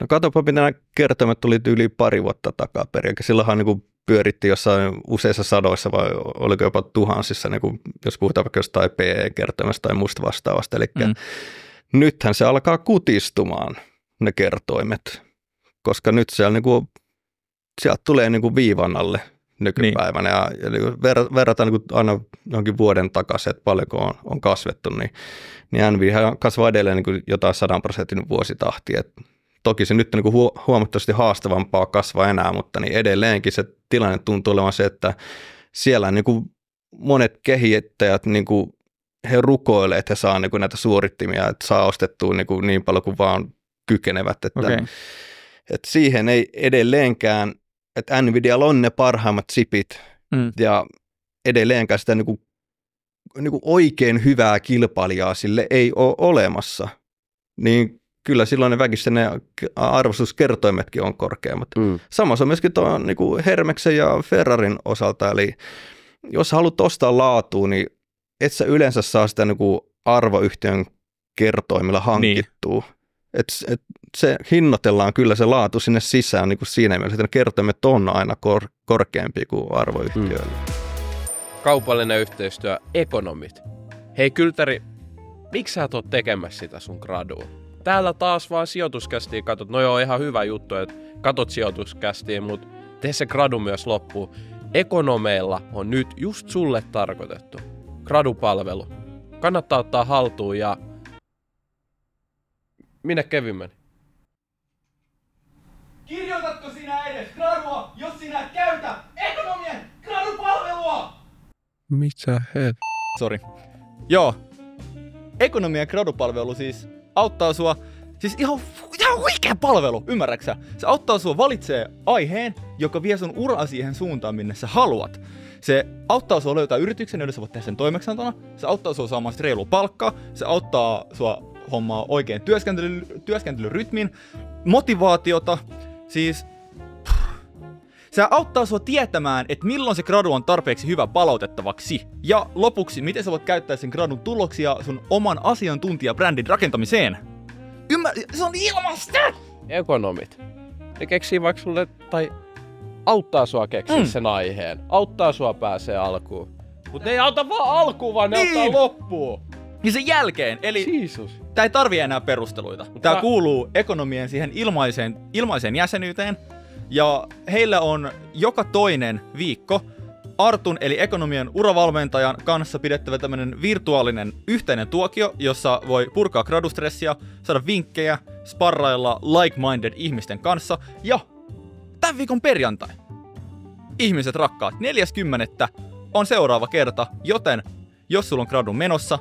No katsopa, mitä nämä kertoimet tuli yli pari vuotta takaperin. Silloinhan niin pyöritti jossain useissa sadoissa vai oliko jopa tuhansissa, niin kuin, jos puhutaan vaikka jostain PE-kertoimesta tai muusta vastaavasta. Eli mm. nythän se alkaa kutistumaan ne kertoimet, koska nyt siellä, niin kuin, sieltä tulee niin kuin viivan alle nykypäivänä. Niin. Ja, eli niinku ver, verrataan niin aina johonkin vuoden takaisin, että paljonko on, on kasvettu, niin, niin NV kasvaa edelleen niin jotain sadan prosentin vuositahti. Et toki se nyt on niin huomattavasti haastavampaa kasvaa enää, mutta niin edelleenkin se tilanne tuntuu olevan se, että siellä niin kuin monet kehittäjät niin kuin he rukoilevat, että he saa niin näitä suorittimia, että saa ostettua niin, kuin niin paljon kuin vaan kykenevät. Että, okay. että siihen ei edelleenkään – että Nvidia on ne parhaimmat chipit mm. ja edelleenkään sitä niin kuin, niin kuin oikein hyvää kilpailijaa sille ei ole olemassa, niin kyllä silloin ne väkissä ne arvostuskertoimetkin on korkeammat. Mm. Samassa on myöskin tuon niin kuin Hermeksen ja Ferrarin osalta, eli jos haluat ostaa laatua, niin et sä yleensä saa sitä niinku niin kuin arvoyhtiön kertoimilla hankittua. Niin. Et, et se hinnoitellaan kyllä se laatu sinne sisään niin kuin siinä mielessä, että kertoimet on aina kor- korkeampi kuin arvoyhtiöillä. Mm. Kaupallinen yhteistyö, ekonomit. Hei Kyltäri, miksi sä oot tekemässä sitä sun gradua? Täällä taas vaan sijoituskästiin katot. No joo, ihan hyvä juttu, että katot sijoituskästiin, mutta tee se gradu myös loppuun. Ekonomeilla on nyt just sulle tarkoitettu gradupalvelu. Kannattaa ottaa haltuun ja minä Kevin meni? Kirjoitatko sinä edes gradua, jos sinä käytä ekonomien gradupalvelua? Mitä he? Sori. Joo. Ekonomien gradupalvelu siis auttaa sua, siis ihan, ihan huikea palvelu, ymmärräksä? Se auttaa sua valitsee aiheen, joka vie sun uraa siihen suuntaan, minne sä haluat. Se auttaa sua löytää yrityksen, jolle sä voit tehdä sen toimeksantona. Se auttaa sua saamaan reilu palkkaa. Se auttaa sua hommaa oikein työskentely, työskentelyrytmin, motivaatiota, siis se auttaa sua tietämään, että milloin se gradu on tarpeeksi hyvä palautettavaksi. Ja lopuksi, miten sä voit käyttää sen gradun tuloksia sun oman asiantuntijabrändin rakentamiseen. Ymmär... Se on ilmasta! Ekonomit. Ne keksii vaikka sulle, tai auttaa sua keksiä mm. sen aiheen. Auttaa sua pääsee alkuun. Mutta ne ei auta vaan alkuun, vaan ne niin. auttaa loppuun niin sen jälkeen, eli Jesus. tämä ei tarvii enää perusteluita. Tämä mä... kuuluu ekonomien siihen ilmaiseen, ilmaiseen jäsenyyteen, ja heillä on joka toinen viikko Artun eli ekonomian uravalmentajan kanssa pidettävä tämmöinen virtuaalinen yhteinen tuokio, jossa voi purkaa gradustressia, saada vinkkejä, sparrailla like-minded ihmisten kanssa ja tämän viikon perjantai. Ihmiset rakkaat, 40. on seuraava kerta, joten jos sulla on gradun menossa,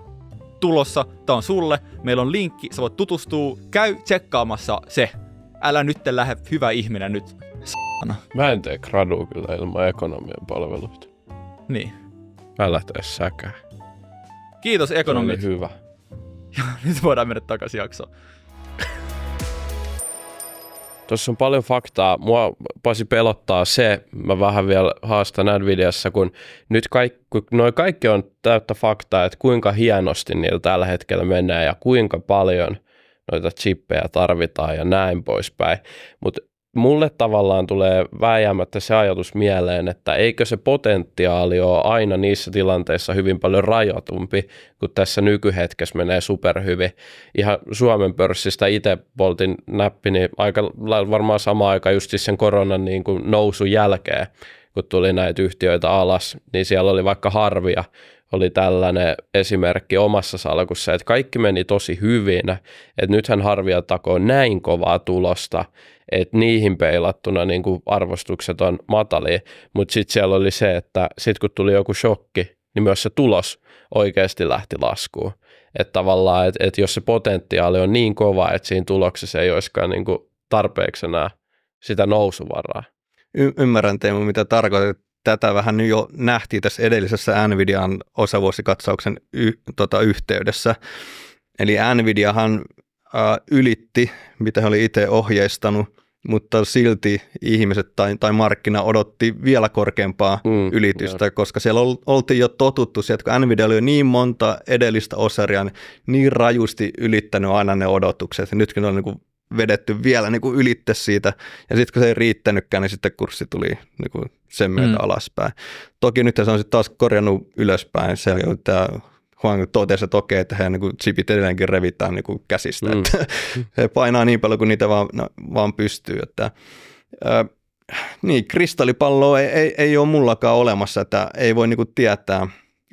tulossa, tää on sulle, meillä on linkki, sä voit tutustua, käy tsekkaamassa se. Älä nyt lähde hyvä ihminen nyt, s***ana. Mä en tee gradua kyllä ilman ekonomian palveluita. Niin. Älä tee säkää. Kiitos ekonomit. Se oli hyvä. Ja nyt voidaan mennä takaisin jaksoon. Tuossa on paljon faktaa. Mua Pasi pelottaa se, mä vähän vielä haastan videossa, kun nyt kaikki, noi kaikki on täyttä faktaa, että kuinka hienosti niillä tällä hetkellä mennään ja kuinka paljon noita chippejä tarvitaan ja näin poispäin. Mutta mulle tavallaan tulee vääjäämättä se ajatus mieleen, että eikö se potentiaali ole aina niissä tilanteissa hyvin paljon rajoitumpi, kun tässä nykyhetkessä menee superhyvin. Ihan Suomen pörssistä itse poltin näppi, niin aika varmaan sama aika just siis sen koronan niin kuin nousun jälkeen, kun tuli näitä yhtiöitä alas, niin siellä oli vaikka harvia, oli tällainen esimerkki omassa salkussa, että kaikki meni tosi hyvin, että nythän harvia takoo näin kovaa tulosta, että niihin peilattuna niin kuin arvostukset on matalia, mutta sitten siellä oli se, että sitten kun tuli joku shokki, niin myös se tulos oikeasti lähti laskuun. Että tavallaan, että et jos se potentiaali on niin kova, että siinä tuloksessa ei olisikaan niin kuin tarpeeksi enää sitä nousuvaraa. Y- ymmärrän Teemu, mitä tarkoitat. Tätä vähän nyt jo nähtiin tässä edellisessä Nvidian osavuosikatsauksen y- tota yhteydessä. Eli Nvidiahan ylitti, mitä hän oli itse ohjeistanut, mutta silti ihmiset tai, tai markkina odotti vielä korkeampaa mm, ylitystä, joo. koska siellä oltiin jo totuttu että kun Nvidia oli jo niin monta edellistä osaria, niin, niin rajusti ylittänyt aina ne odotukset. nytkin ne on niin kuin vedetty vielä niin kuin ylitte siitä, ja sitten kun se ei riittänytkään, niin sitten kurssi tuli niin kuin sen myötä mm. alaspäin. Toki nyt se on sitten taas korjannut ylöspäin, se on tämä Huang totesi, että okei, että he niin chipit edelleenkin revitään niin kuin käsistä. Mm. Että he painaa niin paljon kuin niitä vaan, no, vaan pystyy. Että, äh, niin, kristallipalloa ei, ei, ei ole mullakaan olemassa, että ei voi niin kuin tietää,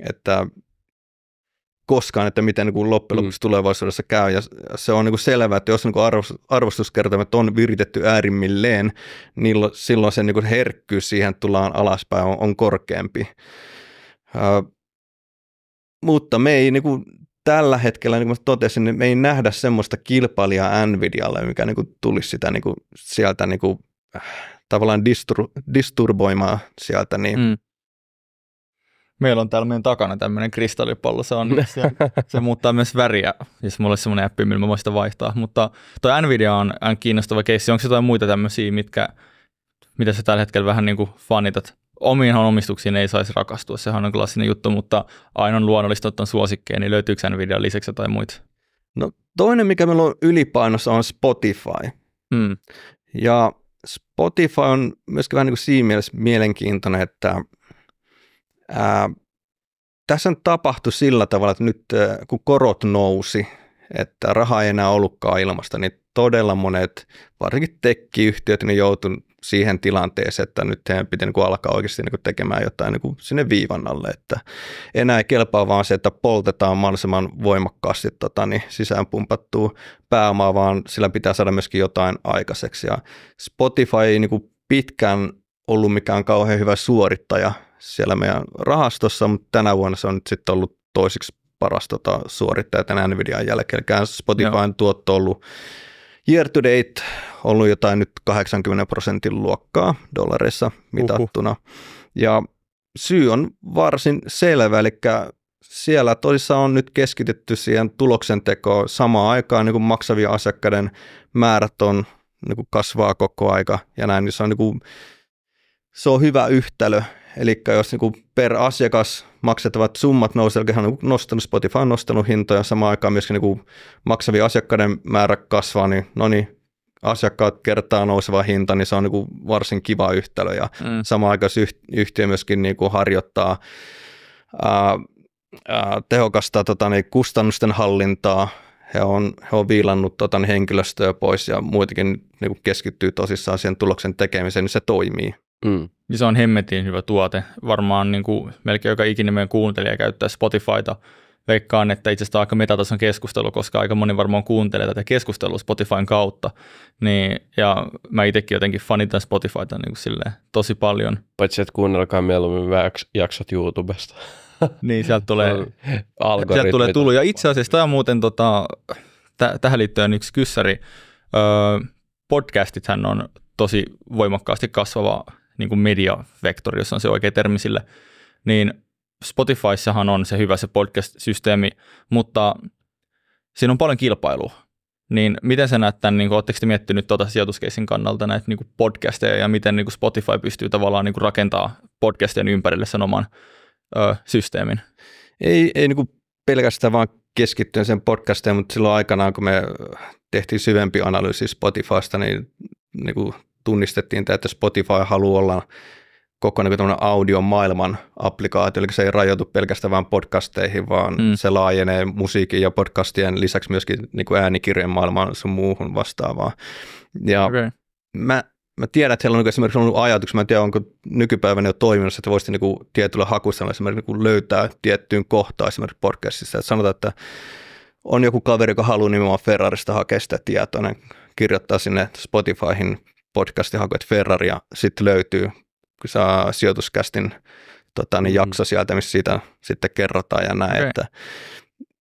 että koskaan, että miten niin kuin loppujen mm. lopuksi mm. tulevaisuudessa käy. Ja se on niin kuin selvää, että jos niin kuin arvostuskertoimet on viritetty äärimmilleen, niin silloin se niin kuin herkkyys siihen tullaan alaspäin on, on korkeampi. Äh, mutta me ei niin kuin, tällä hetkellä, niin kuin totesin, niin me ei nähdä semmoista kilpailijaa Nvidialle, mikä niin kuin, tulisi sitä niin kuin, sieltä niin kuin, äh, tavallaan distur- disturboimaan sieltä. Niin. Mm. Meillä on täällä meidän takana tämmöinen kristallipallo, se, on, se, se muuttaa myös väriä, jos mulla olisi semmoinen appi, millä mä voin sitä vaihtaa, mutta tuo Nvidia on kiinnostava keissi, onko jotain muita tämmöisiä, mitkä, mitä sä tällä hetkellä vähän niin kuin fanitat? omiinhan omistuksiin ei saisi rakastua, sehän on klassinen juttu, mutta aina on luonnollista ottaa suosikkeen, niin löytyykö videon lisäksi tai muita? No toinen, mikä meillä on ylipainossa, on Spotify. Mm. Ja Spotify on myöskin vähän niin kuin siinä mielessä mielenkiintoinen, että ää, tässä on tapahtui sillä tavalla, että nyt ää, kun korot nousi, että raha ei enää ollutkaan ilmasta, niin todella monet, varsinkin tekkiyhtiöt, ne niin joutuivat siihen tilanteeseen, että nyt heidän pitää niin alkaa oikeasti niin kuin tekemään jotain niin kuin sinne viivan alle, että enää ei kelpaa vaan se, että poltetaan mahdollisimman voimakkaasti tota, niin sisään pumpattua pääomaa, vaan sillä pitää saada myöskin jotain aikaiseksi. Ja Spotify ei niin kuin pitkään ollut mikään kauhean hyvä suorittaja siellä meidän rahastossa, mutta tänä vuonna se on nyt sitten ollut toiseksi paras tota, suorittaja tänään Nvidian jälkeen. Spotifyn tuotto on ollut year to date ollut jotain nyt 80 prosentin luokkaa dollareissa mitattuna. Uhuh. Ja syy on varsin selvä, eli siellä tosissa on nyt keskitetty siihen tuloksentekoon samaan aikaan, niin kuin maksavia asiakkaiden määrät on, niin kuin kasvaa koko aika ja näin, niin se on, niin kuin, se on hyvä yhtälö, Eli jos niin per asiakas maksettavat summat nousee, eli hän on nostanut, Spotify on nostanut hintoja, samaan aikaan myöskin niin maksavien asiakkaiden määrä kasvaa, niin no niin, asiakkaat kertaa nouseva hinta, niin se on niin kuin varsin kiva yhtälö. Ja mm. samaan aikaan yhtiö myöskin niin kuin harjoittaa ää, ää, tehokasta tota, niin kustannusten hallintaa. He on, he on viilannut tota, niin henkilöstöä pois ja muitakin niin kuin keskittyy tosissaan siihen tuloksen tekemiseen, niin se toimii. Mm niin se on hemmetin hyvä tuote. Varmaan niin kuin melkein joka ikinen meidän kuuntelija käyttää Spotifyta. Veikkaan, että itse asiassa aika metatason keskustelu, koska aika moni varmaan kuuntelee tätä keskustelua Spotifyn kautta. Niin, ja mä itsekin jotenkin fanitan Spotifyta niin kuin silleen, tosi paljon. Paitsi, että kuunnelkaa mieluummin jaksot YouTubesta. niin, sieltä tulee, sieltä tulee tullut. Ja itse asiassa tämä on muuten, tota, täh- tähän liittyen yksi kyssäri. Öö, podcastithän on tosi voimakkaasti kasvava niin kuin mediavektori, jos on se oikea termi sille, niin Spotifyssahan on se hyvä se podcast-systeemi, mutta siinä on paljon kilpailua. Niin miten sä näet tämän, niin kuin, oletteko te miettinyt tuota sijoituskeisin kannalta näitä niin kuin podcasteja ja miten niin kuin Spotify pystyy tavallaan niin kuin rakentaa podcastien ympärille sen oman ö, systeemin? Ei, ei niin kuin pelkästään vaan keskittyen sen podcasteen, mutta silloin aikanaan, kun me tehtiin syvempi analyysi Spotifysta, niin, niin kuin tunnistettiin tämä, että Spotify haluaa olla kokonainen niin audion maailman applikaatio, eli se ei rajoitu pelkästään vain podcasteihin, vaan mm. se laajenee musiikin ja podcastien lisäksi myöskin niin kuin äänikirjan maailmaan sun muuhun vastaavaan. Ja okay. mä, mä tiedän, että heillä on niinku esimerkiksi ollut ajatuksia, mä en tiedä onko nykypäivänä jo toiminnassa, että voisi niin tietyllä hakusanalla esimerkiksi niin löytää tiettyyn kohtaan esimerkiksi podcastissa, että sanotaan, että on joku kaveri, joka haluaa nimenomaan Ferrarista hakea sitä tietoa, niin kirjoittaa sinne Spotifyhin podcastihaku, että Ferrari, ja sitten löytyy saa sijoituskästin tota, niin mm. jakso sieltä, missä siitä sitten kerrotaan ja näin. Okay. Että,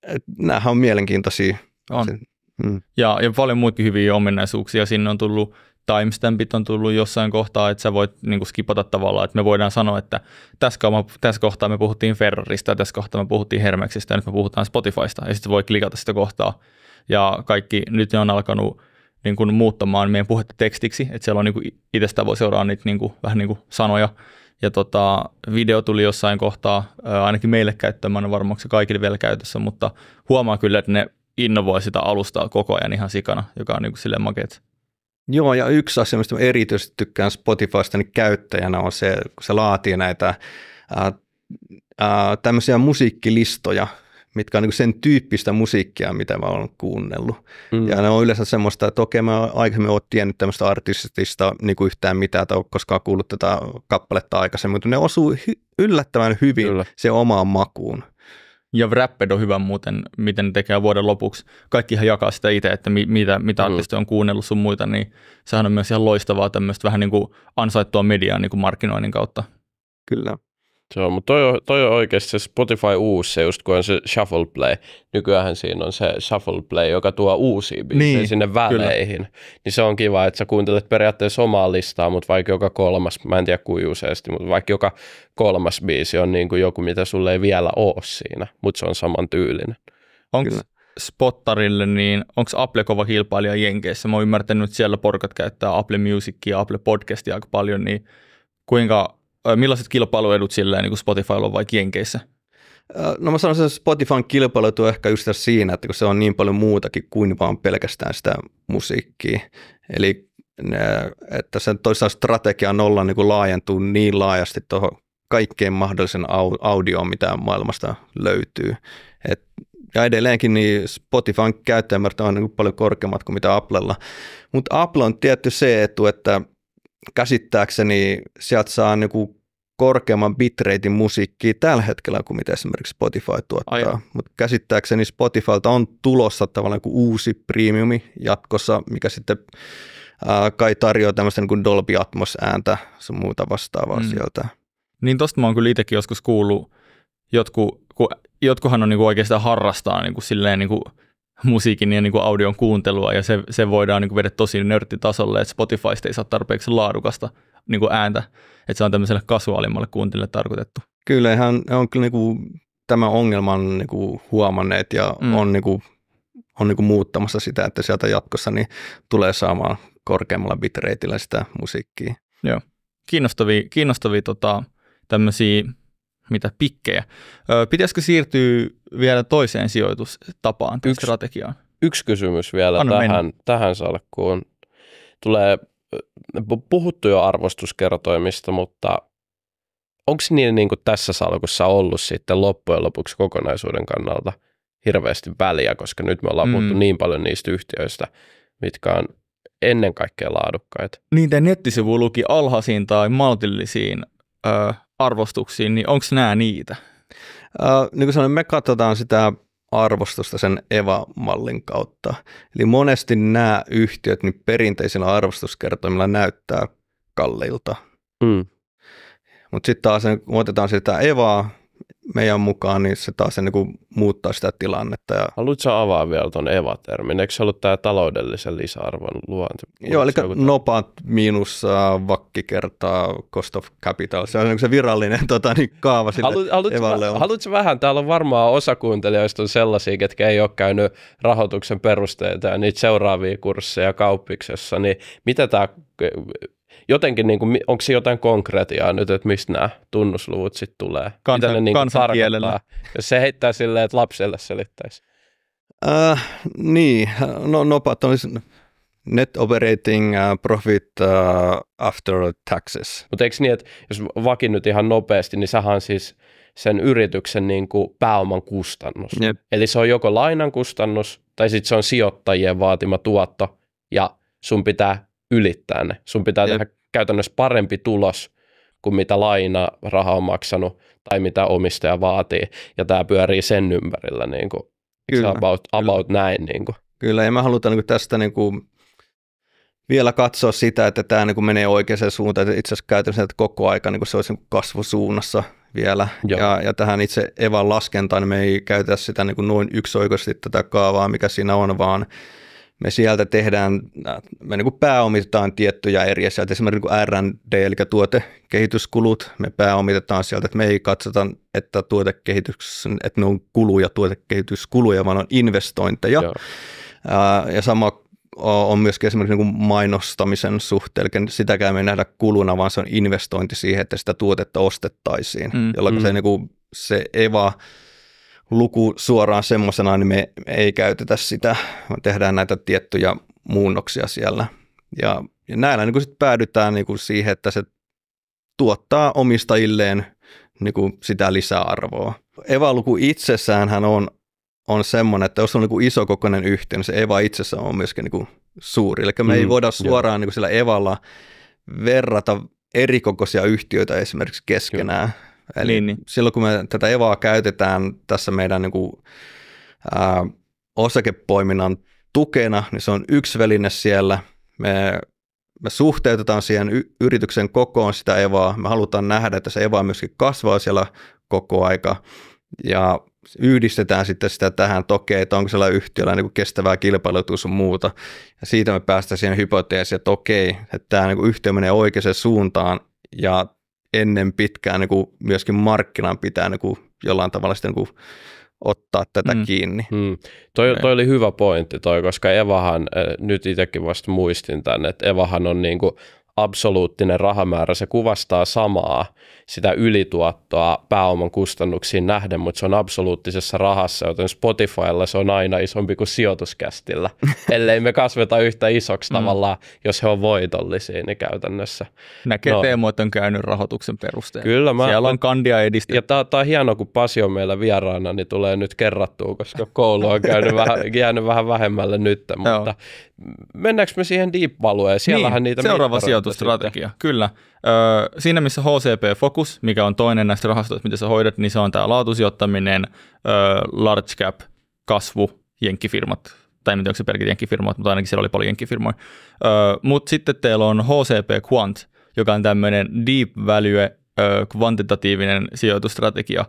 et, nämähän on mielenkiintoisia. On. Se, mm. ja, ja paljon muitakin hyviä ominaisuuksia. Sinne on tullut timestampit on tullut jossain kohtaa, että sä voit niin kuin skipata tavallaan, että me voidaan sanoa, että tässä, kohtaa, tässä kohtaa me puhuttiin Ferrarista, tässä kohtaa me puhuttiin Hermeksistä ja nyt me puhutaan Spotifysta ja sitten voi klikata sitä kohtaa. Ja kaikki, nyt ne on alkanut niin kuin muuttamaan meidän puhetta tekstiksi, että siellä on niin kuin itsestä voi seuraa niitä niin kuin, vähän niin kuin sanoja. Ja tota, video tuli jossain kohtaa, ainakin meille käyttämään, mä no varmaan se kaikille vielä käytössä, mutta huomaa kyllä, että ne innovoi sitä alustaa koko ajan ihan sikana, joka on niin kuin silleen makeet. Joo, ja yksi asia, mistä mä erityisesti tykkään Spotifysta niin käyttäjänä on se, kun se laatii näitä ää, ää, tämmöisiä musiikkilistoja, mitkä on niin sen tyyppistä musiikkia, mitä mä oon kuunnellut. Mm. Ja ne on yleensä semmoista, että okei, mä aikaisemmin oon tiennyt tämmöistä artistista niin kuin yhtään mitään, tai koskaan kuullut tätä kappaletta aikaisemmin, mutta ne osuu hy- yllättävän hyvin Kyllä. se omaan makuun. Ja Rapped on hyvä muuten, miten ne tekee vuoden lopuksi. Kaikkihan jakaa sitä itse, että mi- mitä, mitä mm. artisteja on kuunnellut sun muita, niin sehän on myös ihan loistavaa tämmöistä vähän niin kuin ansaittua mediaa niin kuin markkinoinnin kautta. Kyllä. Joo, mutta toi on, toi on oikeasti se Spotify uusi, se just kun on se Shuffle Play. Nykyään siinä on se Shuffle Play, joka tuo uusia biisejä niin, sinne väleihin. Kyllä. Niin se on kiva, että sä kuuntelet periaatteessa omaa listaa, mutta vaikka joka kolmas, mä en tiedä kuin useasti, mutta vaikka joka kolmas biisi on niin kuin joku, mitä sulle ei vielä ole siinä, mutta se on saman tyylinen. Onko Spottarille, niin onko Apple kova kilpailija Jenkeissä? Mä oon ymmärtänyt, että siellä porkat käyttää Apple Musicia ja Apple Podcastia aika paljon, niin kuinka millaiset kilpailuedut sillä niin Spotifylla on vaikka Jenkeissä? No mä sanoisin, että Spotifyn kilpailutu ehkä just siinä, että kun se on niin paljon muutakin kuin vaan pelkästään sitä musiikkia. Eli että sen toisaalta strategian olla niin laajentuu niin laajasti tuohon kaikkeen mahdollisen audioon, mitä maailmasta löytyy. Et, ja edelleenkin niin Spotifyn käyttäjämäärät on niin paljon korkeammat kuin mitä Applella. Mutta Apple on tietty se etu, että käsittääkseni sieltä saa niinku korkeamman bitratein musiikkia tällä hetkellä kuin mitä esimerkiksi Spotify tuottaa. Mutta käsittääkseni Spotifylta on tulossa tavallaan kuin niinku uusi premiumi jatkossa, mikä sitten ää, kai tarjoaa tämmöistä niinku Dolby Atmos-ääntä sun muuta vastaavaa mm. sieltä. Niin tosta mä oon kyllä itsekin joskus kuullut, jotku, kun, jotkuhan on niin kuin oikeastaan harrastaa niin kuin silleen niin kuin – musiikin ja niin kuin audion kuuntelua ja se, se voidaan niin kuin viedä tosi nörttitasolle, että Spotifysta ei saa tarpeeksi laadukasta niin kuin ääntä, että se on tämmöiselle kasuaalimmalle kuuntelijalle tarkoitettu. Kyllä, ihan on kyllä niin kuin tämän ongelman niin kuin huomanneet ja mm. on, niin kuin, on niin kuin muuttamassa sitä, että sieltä jatkossa niin tulee saamaan korkeammalla bitreitillä sitä musiikkia. Joo, kiinnostavia, kiinnostavia tota, tämmöisiä mitä pikkejä. Ö, pitäisikö siirtyä vielä toiseen sijoitustapaan tai yksi, strategiaan? Yksi kysymys vielä Anna tähän, mennä. tähän salkkuun. Tulee puhuttu jo arvostuskertoimista, mutta onko niillä niin kuin tässä salkussa ollut sitten loppujen lopuksi kokonaisuuden kannalta hirveästi väliä, koska nyt me ollaan mm. puhuttu niin paljon niistä yhtiöistä, mitkä on ennen kaikkea laadukkaita. Niiden nettisivu luki alhaisiin tai maltillisiin ö, arvostuksiin, niin onko nämä niitä? Äh, niin kuin sanoin, me katsotaan sitä arvostusta sen EVA-mallin kautta. Eli monesti nämä yhtiöt niin perinteisillä arvostuskertoimilla näyttää kalliilta. Mm. Mutta sitten taas kun otetaan sitä EVAa, meidän mukaan, niin se taas se niin muuttaa sitä tilannetta. Ja... Haluatko avaa vielä tuon termin, Eikö se ollut tämä taloudellisen lisäarvon luonti? Joo, eli nopat miinus äh, vakki kertaa cost of capital. Se on niin se virallinen tota, niin, kaava sille Halu, haluatko, evalle on. haluatko vähän? Täällä on varmaan osa kuuntelijoista on sellaisia, ketkä ei ole käynyt rahoituksen perusteita ja niitä seuraavia kursseja kauppiksessa. Niin mitä tämä jotenkin, niin kuin, onko se jotain konkreettia nyt, että mistä nämä tunnusluvut sitten tulee? Kansan, Mitä ne niin tarkoittaa? Jos se heittää silleen, että lapselle selittäisi. Äh, niin, no nopat olisi net operating äh, profit uh, after taxes. Mutta eikö niin, että jos vakin nyt ihan nopeasti, niin sähän siis sen yrityksen niin kuin pääoman kustannus. Yep. Eli se on joko lainan kustannus tai sitten se on sijoittajien vaatima tuotto ja sun pitää ylittää ne. Sun pitää Jep. tehdä käytännössä parempi tulos kuin mitä laina raha on maksanut tai mitä omistaja vaatii. Ja tämä pyörii sen ympärillä niin kuin, kyllä, about, about kyllä. näin. Niin kuin. Kyllä, ja mä halutaan niin kuin tästä niin kuin vielä katsoa sitä, että tämä niin kuin menee oikeaan suuntaan. Itse asiassa käytännössä että koko aika niin kuin se olisi niin kasvusuunnassa vielä. Ja, ja tähän itse Evan laskentaan niin me ei käytä sitä niin kuin noin yksioikoisesti tätä kaavaa, mikä siinä on, vaan me sieltä tehdään, me niin pääomitetaan tiettyjä eriä sieltä, esimerkiksi niin R&D, eli tuotekehityskulut, me pääomitetaan sieltä, että me ei katsota, että, tuotekehitys, että ne on kuluja, tuotekehityskuluja, vaan on investointeja. Joo. Ja sama on myös esimerkiksi niin mainostamisen suhteen, eli sitäkään me ei nähdä kuluna, vaan se on investointi siihen, että sitä tuotetta ostettaisiin, mm, jolloin mm. se, niin kuin, se eva, luku suoraan semmoisena, niin me ei käytetä sitä. Me tehdään näitä tiettyjä muunnoksia siellä. Ja, ja näillä niin sit päädytään niin kuin siihen, että se tuottaa omistajilleen niin kuin sitä lisäarvoa. Eva-luku itsessään hän on, on semmoinen, että jos on niin kuin kokoinen yhtiö, niin se Eva itsessään on myöskin niin kuin suuri. Eli me mm, ei voida suoraan niin kuin sillä Evalla verrata erikokoisia yhtiöitä esimerkiksi keskenään. Joo. Eli niin, niin. silloin kun me tätä evaa käytetään tässä meidän niin kuin, ää, osakepoiminnan tukena, niin se on yksi väline siellä. Me, me suhteutetaan siihen y- yrityksen kokoon sitä evaa. Me halutaan nähdä, että se eva myöskin kasvaa siellä koko aika. Ja yhdistetään sitten sitä tähän tokeen, että onko siellä yhtiöllä niin kuin kestävää kilpailutus sun muuta. Ja siitä me päästään siihen hypoteesiin, että okei, että tämä niin kuin yhtiö menee oikeaan suuntaan ja ennen pitkään niin kuin myöskin markkinan pitää niin kuin jollain tavalla sitten niin kuin ottaa tätä mm. kiinni. Mm. Toi, toi oli hyvä pointti toi, koska Evahan, äh, nyt itsekin vasta muistin tämän, että Evahan on niin kuin absoluuttinen rahamäärä, se kuvastaa samaa sitä ylituottoa pääoman kustannuksiin nähden, mutta se on absoluuttisessa rahassa, joten Spotifylla se on aina isompi kuin sijoituskästillä, ellei me kasveta yhtä isoksi mm. tavallaan, jos he on voitollisia, niin käytännössä. Näkee no. Teemu, että on käynyt rahoituksen perusteella. Kyllä. Mä, Siellä on kandia edistetty. Ja tämä on hienoa, kun Pasi on meillä vieraana, niin tulee nyt kerrattua, koska koulu on käynyt vähän, jäänyt vähän vähemmälle nyt, mutta mennäänkö me siihen deep-valueen? Niin, Siellähän niin, niitä seuraava sijoitustrategia, sitten. kyllä. Ö, siinä missä HCP Focus, mikä on toinen näistä rahastoista, mitä sä hoidat, niin se on tämä laatusijoittaminen, ö, large cap, kasvu, jenkkifirmat, tai en tiedä, onko se pelkät jenkkifirmat, mutta ainakin siellä oli paljon jenkkifirmoja. mutta sitten teillä on HCP Quant, joka on tämmöinen deep value, ö, kvantitatiivinen sijoitustrategia,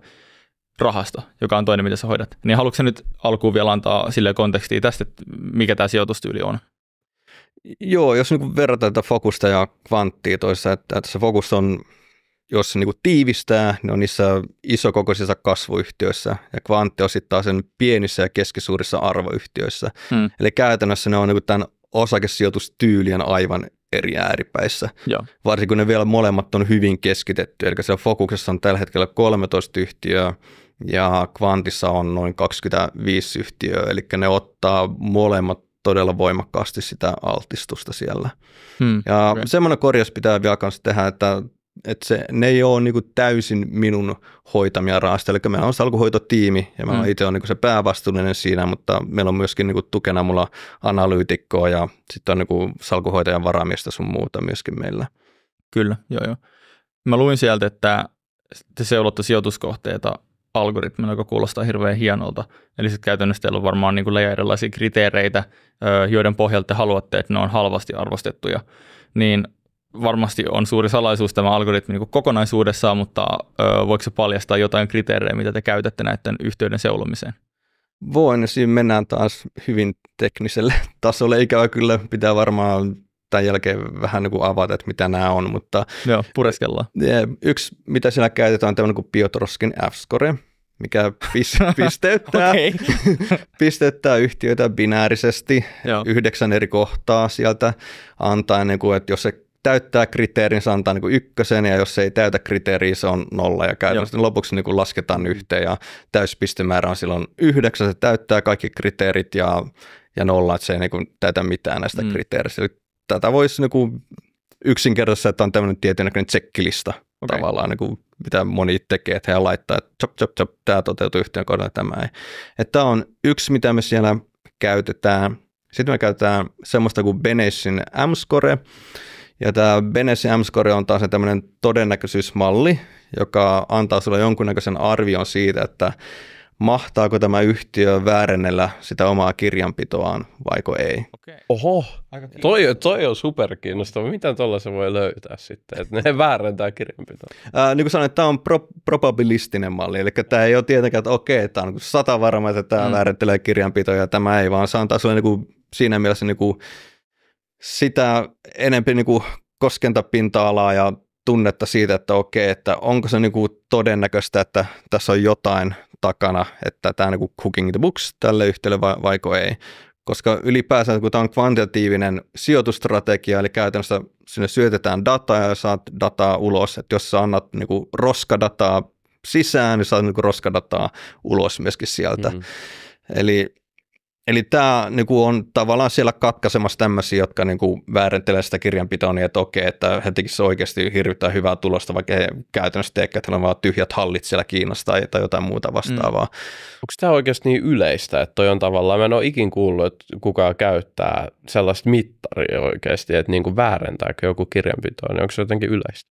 rahasto, joka on toinen, mitä sä hoidat. Niin haluatko nyt alkuun vielä antaa sille kontekstia tästä, että mikä tämä sijoitustyyli on? Joo, jos niin verrataan tätä fokusta ja kvanttia toissa, että, että se fokus on, jos se niin tiivistää, ne on niissä isokokoisissa kasvuyhtiöissä ja kvantti on sitten sen pienissä ja keskisuurissa arvoyhtiöissä. Hmm. Eli käytännössä ne on niin tämän osakesijoitustyylien aivan eri ääripäissä. Joo. Varsinkin kun ne vielä molemmat on hyvin keskitetty, eli siellä fokuksessa on tällä hetkellä 13 yhtiöä, ja Kvantissa on noin 25 yhtiöä, eli ne ottaa molemmat todella voimakkaasti sitä altistusta siellä. Hmm, ja okay. semmoinen korjaus pitää vielä kanssa tehdä, että että se, ne ei ole niin täysin minun hoitamia raasta, Eli meillä on salkuhoitotiimi ja mä hmm. itse olen niin se päävastuullinen siinä, mutta meillä on myöskin niin tukena mulla analyytikkoa ja sitten on niin salkuhoitajan varamiestä sun muuta myöskin meillä. Kyllä, joo joo. Mä luin sieltä, että te seulotte sijoituskohteita algoritmina, joka kuulostaa hirveän hienolta. Eli sitten käytännössä teillä on varmaan niin kuin erilaisia kriteereitä, joiden pohjalta te haluatte, että ne on halvasti arvostettuja. Niin varmasti on suuri salaisuus tämä algoritmi niin kokonaisuudessaan, mutta voiko se paljastaa jotain kriteerejä, mitä te käytätte näiden yhteyden seulomiseen? Voin, ja siinä mennään taas hyvin tekniselle tasolle. Ikävä kyllä pitää varmaan tämän jälkeen vähän niin kuin avata, että mitä nämä on, mutta Joo, pureskellaan. Yksi, mitä siellä käytetään, on tämmöinen kuin Piotroskin F-score, mikä pisteyttää, pisteyttää yhtiöitä binäärisesti Joo. yhdeksän eri kohtaa sieltä antaen, niin kuin, että jos se täyttää kriteerin, se antaa niin ykkösen, ja jos se ei täytä kriteeriä, se on nolla, ja käytännössä Joo. lopuksi niin kuin lasketaan yhteen, ja täyspistemäärä on silloin yhdeksän, se täyttää kaikki kriteerit, ja, ja nolla, että se ei niin kuin täytä mitään näistä mm. kriteereistä. Eli tätä voisi niinku yksinkertaisesti, että on tämmöinen tietynnäköinen tsekkilista okay. tavallaan, niinku, kuin, mitä moni tekee, että he laittaa, että chop, chop, chop, tämä toteutuu yhteen kohdalla, tämä ei. Että tämä on yksi, mitä me siellä käytetään. Sitten me käytetään semmoista kuin Benessin M-score, ja tämä Benessin M-score on taas tämmöinen todennäköisyysmalli, joka antaa sulle jonkunnäköisen arvion siitä, että mahtaako tämä yhtiö väärennellä sitä omaa kirjanpitoaan vaiko ei. Okay. Oho, toi, toi on superkiinnostava. Miten se voi löytää sitten, että ne väärentää kirjanpitoa? Ää, niin kuin sanoin, tämä on pro, probabilistinen malli, eli tämä ei ole tietenkään, että okei, tämä on niin sata varma, että tämä mm. väärentelee kirjanpitoa ja tämä ei, vaan se antaa sulle niin kuin, siinä mielessä niin kuin, sitä enemmän niin kuin, koskentapinta-alaa ja tunnetta siitä, että okei, että onko se niin kuin todennäköistä, että tässä on jotain takana, että tämä on niin cooking the books tälle yhtälölle va- vaiko ei. Koska ylipäänsä, kun tämä on kvantitatiivinen sijoitustrategia, eli käytännössä sinne syötetään dataa ja saat dataa ulos, että jos sä annat niin kuin roskadataa sisään, niin saat niin kuin roskadataa ulos myöskin sieltä. Mm-hmm. Eli Eli tämä niinku, kuin on tavallaan siellä katkaisemassa tämmöisiä, jotka niinku, kuin väärentelee sitä kirjanpitoa niin, että okei, että he se oikeasti hirvittää hyvää tulosta, vaikka he käytännössä teekään, että on vaan tyhjät hallit siellä Kiinassa tai, tai jotain muuta vastaavaa. Mm. Onko tämä oikeasti niin yleistä, että toi on tavallaan, mä en ole ikin kuullut, että kukaan käyttää sellaista mittaria oikeasti, että niinku kuin väärentääkö joku kirjanpitoa, niin onko se jotenkin yleistä?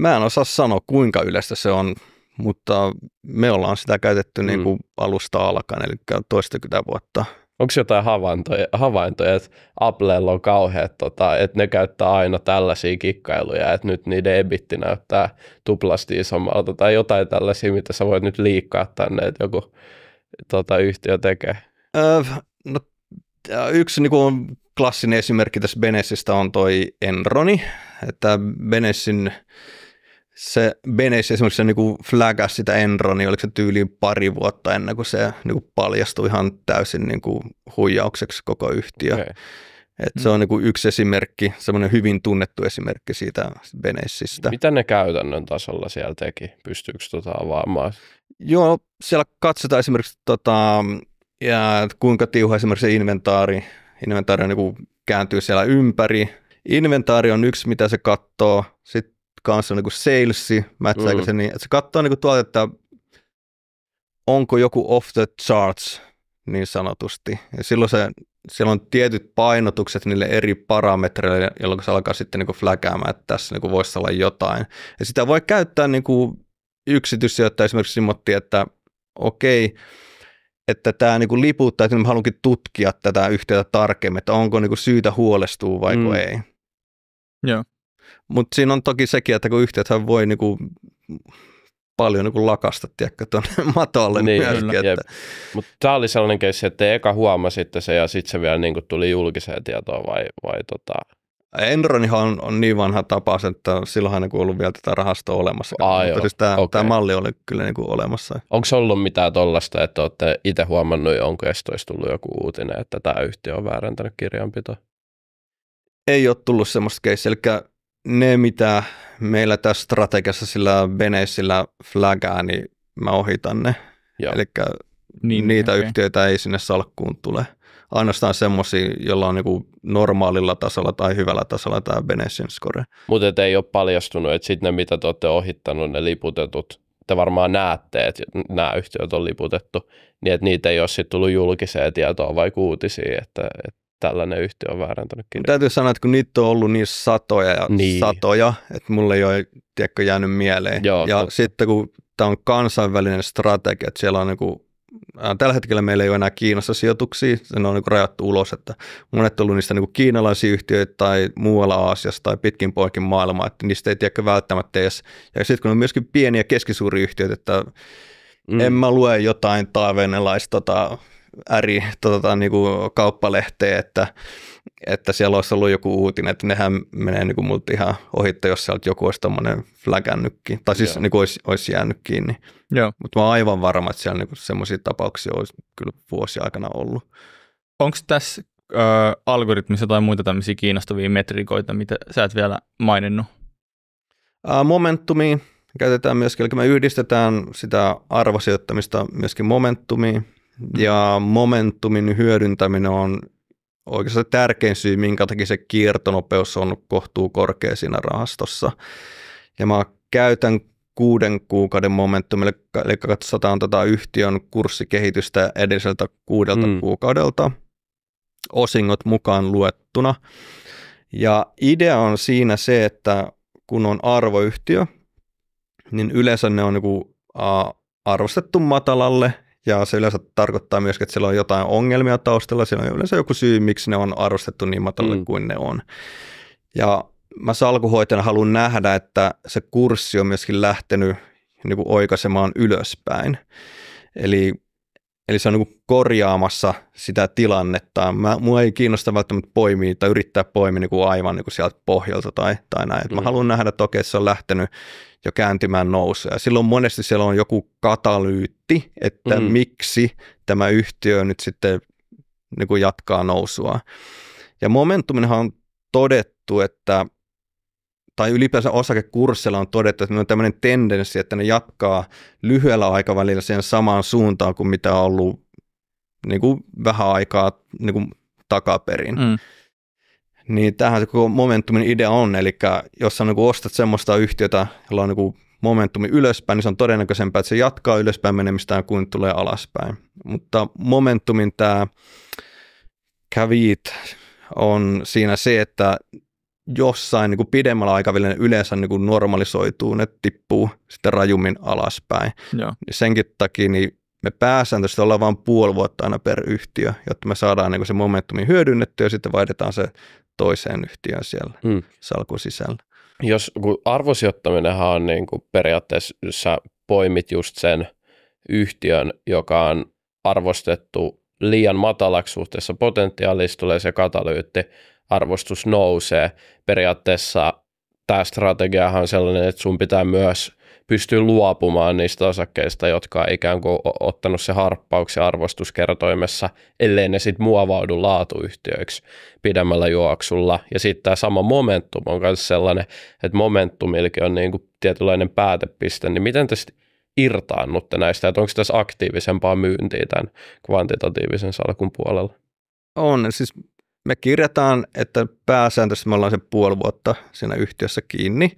Mä en osaa sanoa, kuinka yleistä se on mutta me ollaan sitä käytetty mm. niin kuin alusta alkaen, eli toistakymmentä vuotta. Onko jotain havaintoja, havaintoja, että Applella on kauheat, tota, että ne käyttää aina tällaisia kikkailuja, että nyt niiden ebitti näyttää tuplasti isommalta tai jotain tällaisia, mitä sä voit nyt liikkaa tänne, että joku tota, yhtiö tekee? Äh, no, yksi niin kuin klassinen esimerkki tässä Benessistä on toi Enroni, että Benessin se Benes esimerkiksi se niinku flagasi sitä Enroni, niin oliko se tyyliin pari vuotta ennen kuin se niinku paljastui ihan täysin niinku huijaukseksi koko yhtiö. Okay. Et se mm. on niinku yksi esimerkki, semmoinen hyvin tunnettu esimerkki siitä Benessistä. Mitä ne käytännön tasolla siellä teki? Pystyykö tota avaamaan? Joo, siellä katsotaan esimerkiksi, tota, ja kuinka tiuha esimerkiksi se inventaari, inventaari niinku, kääntyy siellä ympäri. Inventaari on yksi, mitä se katsoo. Sitten kanssa niin salesi, mätsääkö mm. se niin, että se katsoo niin tuolta, että onko joku off the charts niin sanotusti. Ja silloin se, siellä on tietyt painotukset niille eri parametreille, jolloin se alkaa sitten niin fläkäämään, että tässä niin voisi olla jotain. Ja sitä voi käyttää niin yksityisiä, yksityissijoittaja esimerkiksi simotti, että okei, okay, että tämä niinku liputtaa, että mä haluankin tutkia tätä yhteyttä tarkemmin, että onko niinku syytä huolestua vai mm. ei. Joo. Mutta siinä on toki sekin, että kun yhtiöthän voi niinku paljon niin lakasta tiedätkö, tuonne matolle niin, Että... Mutta tämä oli sellainen keissi, että te eka huomasitte se ja sitten se vielä niin kuin tuli julkiseen tietoon vai, vai tota... Enronihan on, on niin vanha tapaus, että silloinhan ei ollut vielä tätä rahastoa olemassa. Aa, Mutta joo, siis tämä, okay. tämä malli oli kyllä niin kuin olemassa. Onko ollut mitään tuollaista, että olette itse huomannut jonkun, jos olisi tullut joku uutinen, että tämä yhtiö on väärentänyt kirjanpitoa? Ei ole tullut semmoista keissiä. Eli ne, mitä meillä tässä strategiassa sillä Beneissillä flagää, niin mä ohitan ne. Eli niin, niitä okay. yhtiöitä ei sinne salkkuun tule. Ainoastaan semmoisia, joilla on niinku normaalilla tasolla tai hyvällä tasolla tämä Benessin score. Mutta ei ole paljastunut, että sitten ne mitä te olette ohittanut, ne liputetut, te varmaan näette, että nämä yhtiöt on liputettu, niin että niitä ei ole sitten tullut julkiseen tietoon vai uutisiin, että, että tällainen yhtiö on väärentänyt kirjoja. Täytyy sanoa, että kun niitä on ollut niin satoja ja niin. satoja, että mulle ei ole tiedätkö, jäänyt mieleen. Joo, ja totta. sitten kun tämä on kansainvälinen strategia, että siellä on niin kuin, äh, tällä hetkellä meillä ei ole enää Kiinassa sijoituksia, se on niin rajattu ulos, että monet on ollut niistä niin kiinalaisia yhtiöitä tai muualla Aasiassa tai pitkin poikin maailmaa, että niistä ei tiedäkö välttämättä edes. Ja sitten kun on myöskin pieniä keskisuuria yhtiöitä, että mm. en mä lue jotain taiveenlaista tota, ääri tota, niin kuin kauppalehteen, että, että siellä olisi ollut joku uutinen, että nehän menee niin multa ihan ohitte, jos sieltä joku olisi tämmöinen fläkännytkin, tai siis niin kuin olisi, olisi jäänyt kiinni. Mutta mä oon aivan varma, että siellä niin semmoisia tapauksia olisi kyllä vuosi aikana ollut. Onko tässä ö, algoritmissa tai muita tämmöisiä kiinnostavia metrikoita, mitä sä et vielä maininnut? momentumi käytetään myöskin, eli me yhdistetään sitä arvosijoittamista myöskin momentumiin, Mm. ja momentumin hyödyntäminen on oikeastaan tärkein syy, minkä takia se kiertonopeus on kohtuu korkea siinä rahastossa. Ja mä käytän kuuden kuukauden momentumille, eli katsotaan tätä yhtiön kurssikehitystä edelliseltä kuudelta mm. kuukaudelta, osingot mukaan luettuna. Ja idea on siinä se, että kun on arvoyhtiö, niin yleensä ne on niin kuin, arvostettu matalalle ja se yleensä tarkoittaa myöskin, että siellä on jotain ongelmia taustalla, siellä on yleensä joku syy, miksi ne on arvostettu niin matalalle mm. kuin ne on. Ja mä salkuhoitajana haluan nähdä, että se kurssi on myöskin lähtenyt niin kuin oikaisemaan ylöspäin. Eli Eli se on niin korjaamassa sitä tilannetta. Mä, mua ei kiinnosta välttämättä poimia tai yrittää poimia niin kuin aivan niin kuin sieltä pohjalta tai, tai näin. Et mä mm. haluan nähdä, että okei, se on lähtenyt jo kääntymään nousuun. silloin monesti siellä on joku katalyytti, että mm. miksi tämä yhtiö nyt sitten niin kuin jatkaa nousua. Ja momentuminhan on todettu, että tai ylipäänsä osakekursseilla on todettu, että on tämmöinen tendenssi, että ne jatkaa lyhyellä aikavälillä sen samaan suuntaan kuin mitä on ollut niin kuin vähän aikaa niin kuin takaperin. Mm. Niin tähän se koko momentumin idea on, eli jos sä niin kuin ostat semmoista yhtiötä, jolla on niin kuin momentumi ylöspäin, niin se on todennäköisempää, että se jatkaa ylöspäin menemistään kuin tulee alaspäin. Mutta momentumin tämä kävit on siinä se, että jossain niin kuin pidemmällä aikavälillä yleensä niin kuin normalisoituu, ne tippuu sitten rajummin alaspäin. Joo. Senkin takia niin me pääsääntöisesti ollaan vain puoli vuotta aina per yhtiö, jotta me saadaan niin kuin se momentumi hyödynnettyä ja sitten vaihdetaan se toiseen yhtiöön siellä mm. salkun sisällä. Jos kun arvosijoittaminenhan on niin kuin periaatteessa poimit just sen yhtiön, joka on arvostettu liian matalaksi suhteessa potentiaalista, tulee se katalyytti, arvostus nousee. Periaatteessa tämä strategiahan on sellainen, että sun pitää myös pystyä luopumaan niistä osakkeista, jotka on ikään kuin ottanut se harppauksen arvostuskertoimessa, ellei ne sitten muovaudu laatuyhtiöiksi pidemmällä juoksulla. Ja sitten tämä sama momentum on myös sellainen, että momentumilkin on niin kuin tietynlainen päätepiste, niin miten te irtaannutte näistä, että onko tässä aktiivisempaa myyntiä tämän kvantitatiivisen salkun puolella? On, siis me kirjataan, että pääsääntöisesti me ollaan sen puoli vuotta siinä yhtiössä kiinni,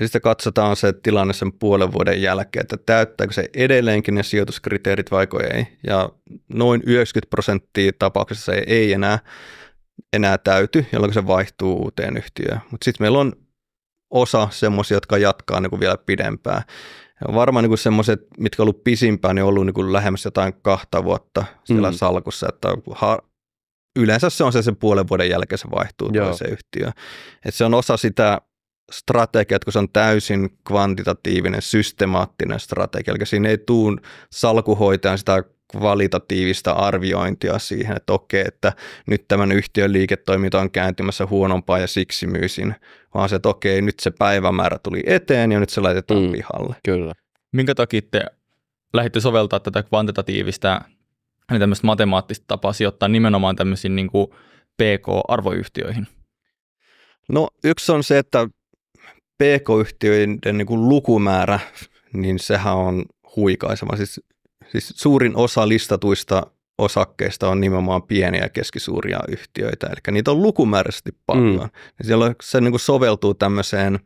ja sitten katsotaan se tilanne sen puolen vuoden jälkeen, että täyttääkö se edelleenkin ne sijoituskriteerit vai ei. Ja noin 90 prosenttia tapauksessa se ei enää, enää täyty, jolloin se vaihtuu uuteen yhtiöön. Mutta sitten meillä on osa semmoisia, jotka jatkaa niin kuin vielä pidempään. Ja varmaan niin semmoiset, mitkä on ollut pisimpään, niin on ollut niin kuin lähemmäs jotain kahta vuotta siellä mm. salkussa, että yleensä se on se sen puolen vuoden jälkeen se vaihtuu se yhtiö. Et se on osa sitä strategiaa, kun se on täysin kvantitatiivinen, systemaattinen strategia. Eli siinä ei tule salkuhoitajan sitä kvalitatiivista arviointia siihen, että okei, että nyt tämän yhtiön liiketoiminta on kääntymässä huonompaa ja siksi myisin, vaan se, että okei, nyt se päivämäärä tuli eteen ja nyt se laitetaan mm, pihalle. Kyllä. Minkä takia te lähditte soveltaa tätä kvantitatiivista niin tämmöistä matemaattista tapaa sijoittaa nimenomaan tämmöisiin niin kuin PK-arvoyhtiöihin? No yksi on se, että PK-yhtiöiden niin kuin lukumäärä, niin sehän on huikaisema. Siis, siis suurin osa listatuista osakkeista on nimenomaan pieniä ja keskisuuria yhtiöitä, eli niitä on lukumääräisesti mm. paljon. Mm. Siellä se niin kuin soveltuu tämmöiseen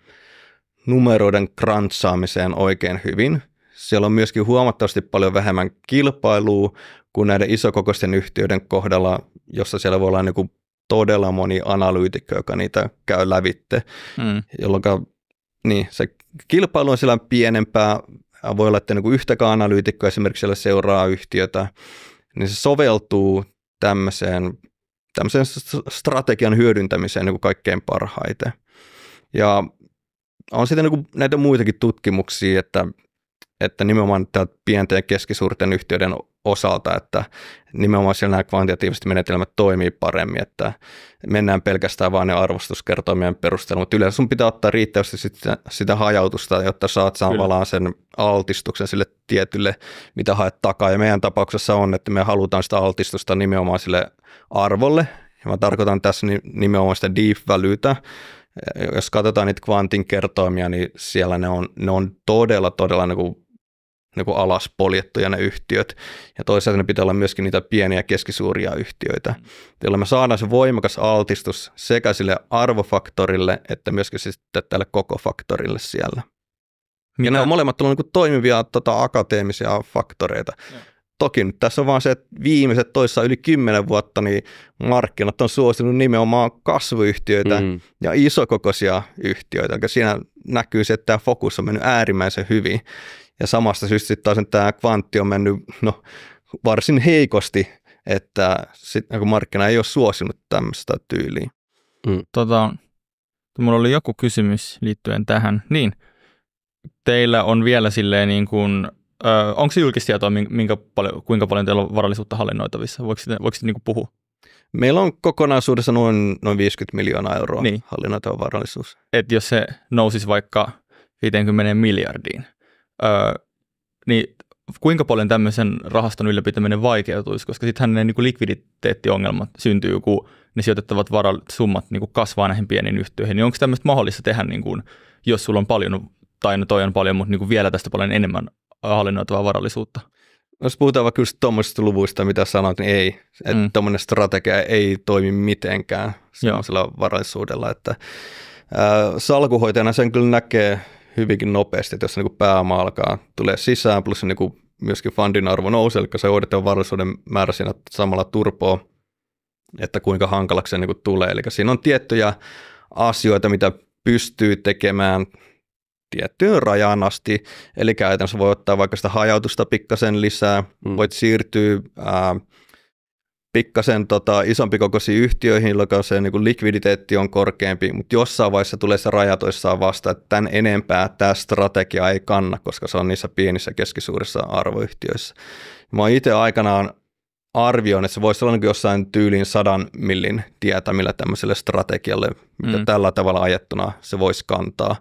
numeroiden krantsaamiseen oikein hyvin. Siellä on myöskin huomattavasti paljon vähemmän kilpailua, kuin näiden isokokoisten yhtiöiden kohdalla, jossa siellä voi olla niin kuin todella moni analyytikko, joka niitä käy lävitte, mm. jolloin niin, se kilpailu on siellä pienempää, voi olla, että niin kuin yhtäkään analyytikkoa esimerkiksi siellä seuraa yhtiötä, niin se soveltuu tämmöiseen, tämmöiseen strategian hyödyntämiseen niin kuin kaikkein parhaiten. Ja on sitten niin näitä muitakin tutkimuksia, että että nimenomaan pienten ja keskisuurten yhtiöiden osalta, että nimenomaan siellä nämä kvantitatiiviset menetelmät toimii paremmin, että mennään pelkästään vain ne arvostuskertoimien perusteella, mutta yleensä sun pitää ottaa riittävästi sitä, sitä hajautusta, jotta saat valaan sen altistuksen sille tietylle, mitä haet takaa. Ja meidän tapauksessa on, että me halutaan sitä altistusta nimenomaan sille arvolle, ja mä tarkoitan tässä nimenomaan sitä deep valuta, jos katsotaan niitä kvantin kertoimia, niin siellä ne on, ne on todella, todella niin kuin niin alas poljettuja ne yhtiöt. Ja toisaalta ne pitää olla myöskin niitä pieniä ja keskisuuria yhtiöitä, mm. joilla me saadaan se voimakas altistus sekä sille arvofaktorille että myöskin sitten siis tälle koko faktorille siellä. Mitä? Ja ne on molemmat tullut niin toimivia tota, akateemisia faktoreita. Ja. Toki nyt tässä on vaan se, että viimeiset toissa yli kymmenen vuotta niin markkinat on suosinut nimenomaan kasvuyhtiöitä mm. ja isokokoisia yhtiöitä. Eli siinä näkyy se, että tämä fokus on mennyt äärimmäisen hyvin. Ja samasta syystä sitten taas tämä kvantti on mennyt no, varsin heikosti, että sit, kun markkina ei ole suosinut tämmöistä tyyliä. Mm. Tota, mulla oli joku kysymys liittyen tähän. Niin, teillä on vielä silleen niin kuin, ö, onko se julkistietoa, minkä paljon, kuinka paljon teillä on varallisuutta hallinnoitavissa? Voiko sitä, voiko sitä niin kuin puhua? Meillä on kokonaisuudessa noin, noin 50 miljoonaa euroa niin. hallinnoitava varallisuus. Et jos se nousisi vaikka 50 miljardiin, Öö, niin kuinka paljon tämmöisen rahaston ylläpitäminen vaikeutuisi, koska sittenhän ne niin likviditeettiongelmat syntyy, kun ne sijoitettavat varat, summat niin kasvaa näihin pieniin yhtiöihin. Niin onko tämmöistä mahdollista tehdä, niin kuin, jos sulla on paljon, tai no toi on paljon, mutta niin kuin vielä tästä paljon enemmän hallinnoitavaa varallisuutta? No jos puhutaan vaikka just tuommoisista luvuista, mitä sanoit, niin ei. Että mm. tuommoinen strategia ei toimi mitenkään sellaisella varallisuudella. Että, äh, salkuhoitajana sen kyllä näkee hyvinkin nopeasti, että jos se niin pääoma alkaa tulee sisään, plus se niin myöskin fundin arvo nousee, eli se hoidettavan varallisuuden määrä siinä samalla turpoa, että kuinka hankalaksi se niin kuin tulee. Eli siinä on tiettyjä asioita, mitä pystyy tekemään tiettyyn rajaan asti, eli käytännössä voi ottaa vaikka sitä hajautusta pikkasen lisää, mm. voit siirtyä ää, pikkasen tota, kokoisiin yhtiöihin, jolloin se niin likviditeetti on korkeampi, mutta jossain vaiheessa tulee se raja toissaan vasta, että tämän enempää tämä strategia ei kanna, koska se on niissä pienissä keskisuurissa arvoyhtiöissä. Mä itse aikanaan arvioin, että se voisi olla niin jossain tyylin sadan millin tietä, millä tämmöiselle strategialle, mitä mm. tällä tavalla ajettuna se voisi kantaa.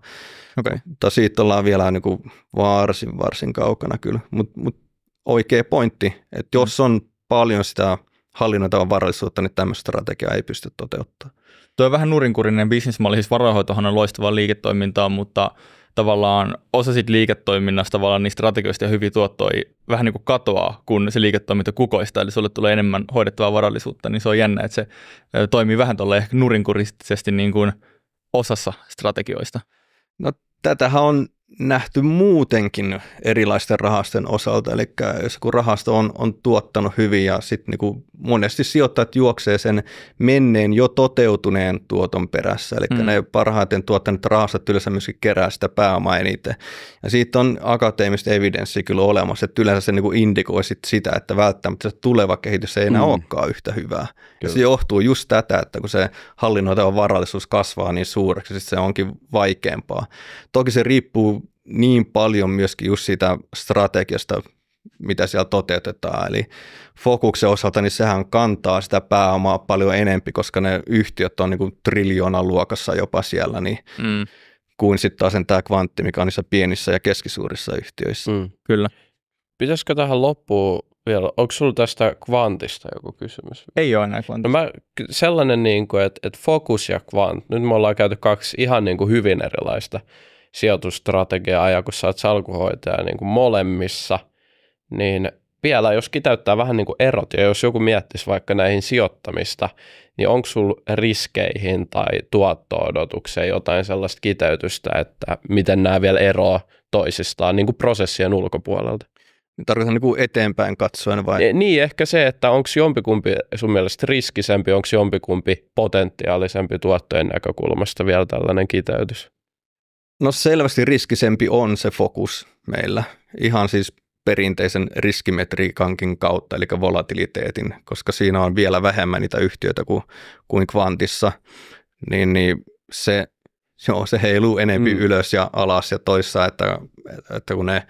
Okay. Mutta siitä ollaan vielä niin kuin varsin, varsin kaukana kyllä. Mutta mut oikea pointti, että jos mm. on paljon sitä hallinnoitavan varallisuutta, niin tämmöistä strategiaa ei pysty toteuttamaan. Tuo on vähän nurinkurinen bisnesmalli, siis varainhoitohan on loistavaa liiketoimintaa, mutta tavallaan osa siitä liiketoiminnasta, tavallaan niistä strategioista ja hyviä tuottoja vähän niin kuin katoaa, kun se liiketoiminta kukoistaa, eli sulle tulee enemmän hoidettavaa varallisuutta, niin se on jännä, että se toimii vähän tuolla ehkä nurinkuristisesti niin kuin osassa strategioista. No tätähän on nähty muutenkin erilaisten rahasten osalta, eli jos kun rahasto on, on tuottanut hyvin ja sitten niin monesti sijoittajat juoksee sen menneen jo toteutuneen tuoton perässä, eli mm. ne parhaiten tuottaneet rahastot yleensä myöskin kerää sitä pääomaa eniten. Ja siitä on akateemista evidenssiä kyllä olemassa, että yleensä se niin indikoi sit sitä, että välttämättä se tuleva kehitys ei enää mm. olekaan yhtä hyvää. Ja se johtuu just tätä, että kun se hallinnoitava varallisuus kasvaa niin suureksi, sit se onkin vaikeampaa. Toki se riippuu niin paljon myöskin just siitä strategiasta, mitä siellä toteutetaan. Eli fokuksen osalta niin sehän kantaa sitä pääomaa paljon enempi, koska ne yhtiöt on niin triljoona luokassa jopa siellä, niin mm. kuin sitten taas tämä kvantti, mikä on niissä pienissä ja keskisuurissa yhtiöissä. Mm, kyllä. Pitäisikö tähän loppuun vielä, onko sinulla tästä kvantista joku kysymys? Ei ole enää kvantista. No mä, sellainen, niin kuin, että, että fokus ja kvant, nyt me ollaan käyty kaksi ihan niin kuin hyvin erilaista sijoitusstrategiaa ja kun sä oot salkuhoitaja niin kuin molemmissa, niin vielä jos kitäyttää vähän niin kuin erot ja jos joku miettisi vaikka näihin sijoittamista, niin onko sulla riskeihin tai tuotto-odotukseen jotain sellaista kiteytystä, että miten nämä vielä eroavat toisistaan niin kuin prosessien ulkopuolelta? Niin tarkoitan niin kuin eteenpäin katsoen vai? Niin, niin ehkä se, että onko jompikumpi sun mielestä riskisempi, onko jompikumpi potentiaalisempi tuottojen näkökulmasta vielä tällainen kiteytys? No selvästi riskisempi on se fokus meillä. Ihan siis perinteisen riskimetriikankin kautta, eli volatiliteetin, koska siinä on vielä vähemmän niitä yhtiöitä kuin, kuin kvantissa, niin, niin se, joo, se heiluu enempi mm. ylös ja alas ja toissa, että, että kun ne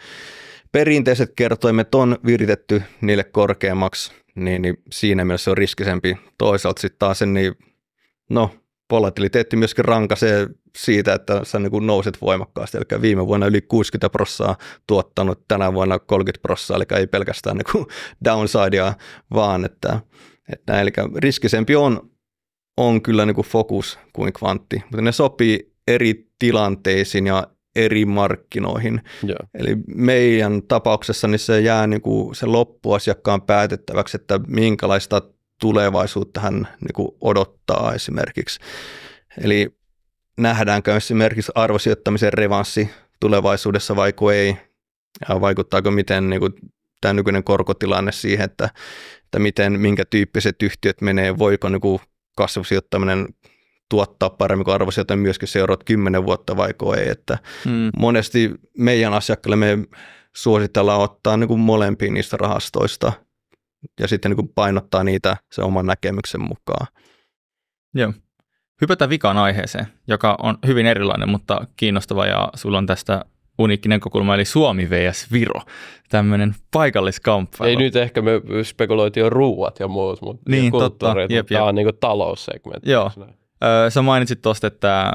perinteiset kertoimet on viritetty niille korkeammaksi, niin, niin siinä mielessä se on riskisempi. Toisaalta sitten taas sen, niin, no, volatiliteetti myöskin rankaisee siitä, että sä niin nouset voimakkaasti, eli viime vuonna yli 60 prossaa tuottanut, tänä vuonna 30 prossaa, eli ei pelkästään niin downsidea, vaan että, että eli riskisempi on, on kyllä niin kuin fokus kuin kvantti, mutta ne sopii eri tilanteisiin ja eri markkinoihin. Yeah. Eli meidän tapauksessa niin se jää niin kuin se loppuasiakkaan päätettäväksi, että minkälaista tulevaisuutta hän niin kuin odottaa esimerkiksi. Eli nähdäänkö esimerkiksi arvosijoittamisen revanssi tulevaisuudessa vai ei, ja vaikuttaako miten niin kuin, tämä nykyinen korkotilanne siihen, että, että miten, minkä tyyppiset yhtiöt menee, voiko niin kuin kasvusijoittaminen tuottaa paremmin kuin arvosijoittaminen myöskin seuraavat kymmenen vuotta vai ei, että mm. monesti meidän asiakkaille me suositellaan ottaa niin kuin molempiin niistä rahastoista ja sitten niin kuin painottaa niitä sen oman näkemyksen mukaan. Joo. Hypätään vikaan aiheeseen, joka on hyvin erilainen, mutta kiinnostava ja sulla on tästä uniikki näkökulma, eli Suomi vs. Viro, tämmöinen paikalliskamppailu. Ei nyt ehkä me spekuloitiin jo ruuat ja muut, mutta niin, totta. Jep, jep. tämä on niin taloussegmentti. Joo. sä mainitsit tuosta, että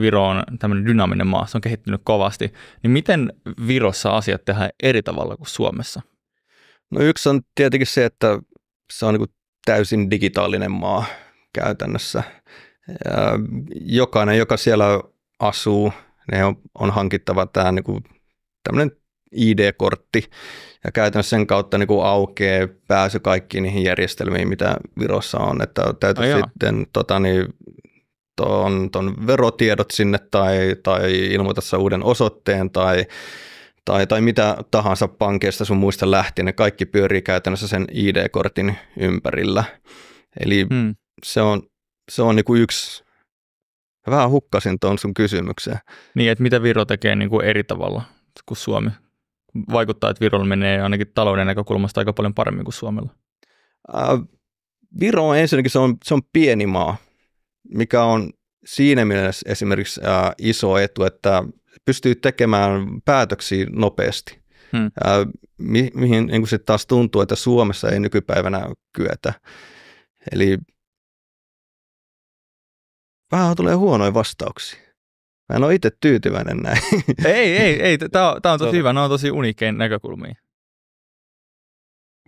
Viro on tämmöinen dynaaminen maa, se on kehittynyt kovasti. Niin miten Virossa asiat tehdään eri tavalla kuin Suomessa? No yksi on tietenkin se, että se on niin täysin digitaalinen maa käytännössä jokainen, joka siellä asuu, ne on, on hankittava tämä niin tämmöinen ID-kortti ja käytännössä sen kautta niin kuin aukeaa pääsy kaikkiin niihin järjestelmiin, mitä Virossa on, että täytyy oh, sitten tota, niin, ton, ton verotiedot sinne tai, tai ilmoita sen uuden osoitteen tai, tai, tai mitä tahansa pankeista sun muista lähtien, ne kaikki pyörii käytännössä sen ID-kortin ympärillä. Eli hmm. se on se on niin kuin yksi, vähän hukkasin tuon sun kysymykseen. Niin, että mitä Viro tekee niin kuin eri tavalla kuin Suomi? Vaikuttaa, että Virolla menee ainakin talouden näkökulmasta aika paljon paremmin kuin Suomella. Ää, äh, Viro on ensinnäkin se on, se on pieni maa, mikä on siinä mielessä esimerkiksi ää, äh, iso etu, että pystyy tekemään päätöksiä nopeasti. Hmm. Ää, äh, mi- mihin niin sitten taas tuntuu, että Suomessa ei nykypäivänä kyetä. Eli vähän tulee huonoja vastauksia. Mä en ole itse tyytyväinen näin. Ei, ei, ei. Tämä on, on tosi tuota- hyvä. Nämä on tosi unikein näkökulmia.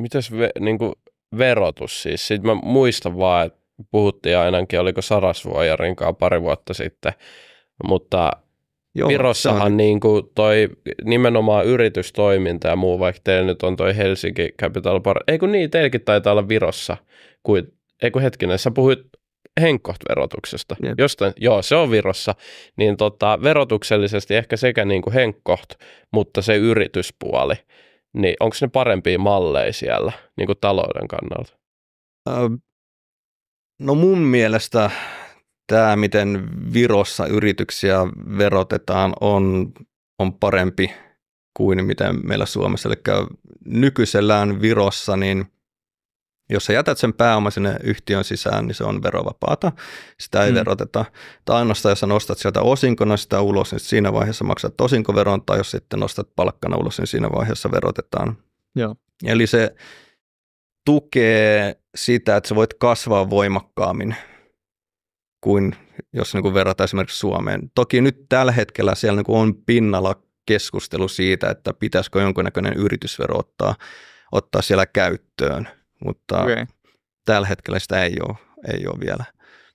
Mitäs ve, niin kuin verotus siis? Sitten mä muistan vaan, että puhuttiin ainakin, oliko Sarasvuojarin kanssa pari vuotta sitten, mutta Joo, Virossahan niin kuin toi nimenomaan yritystoiminta ja muu, vaikka teillä nyt on toi Helsinki Capital Park, ei kun niin, teilläkin taitaa olla Virossa, kuin, ei kun hetkinen, sä puhuit henkkohtverotuksesta. verotuksesta. Jostain, joo, se on virossa. Niin tota, verotuksellisesti ehkä sekä niin kuin henkkoht, mutta se yrityspuoli. Niin onko ne parempia malleja siellä niin kuin talouden kannalta? Ähm, no mun mielestä tämä, miten Virossa yrityksiä verotetaan, on, on parempi kuin miten meillä Suomessa. Eli nykyisellään Virossa, niin jos sä jätät sen pääoma sinne yhtiön sisään, niin se on verovapaata. Sitä ei mm. veroteta. Tai ainoastaan, jos sä nostat sieltä osinkona sitä ulos, niin siinä vaiheessa maksat osinkoveron, tai jos sitten nostat palkkana ulos, niin siinä vaiheessa verotetaan. Joo. Eli se tukee sitä, että sä voit kasvaa voimakkaammin kuin jos niin kuin verrataan esimerkiksi Suomeen. Toki nyt tällä hetkellä siellä niin kuin on pinnalla keskustelu siitä, että pitäisikö jonkunnäköinen yritysvero ottaa, ottaa siellä käyttöön – mutta okay. tällä hetkellä sitä ei ole, ei ole vielä.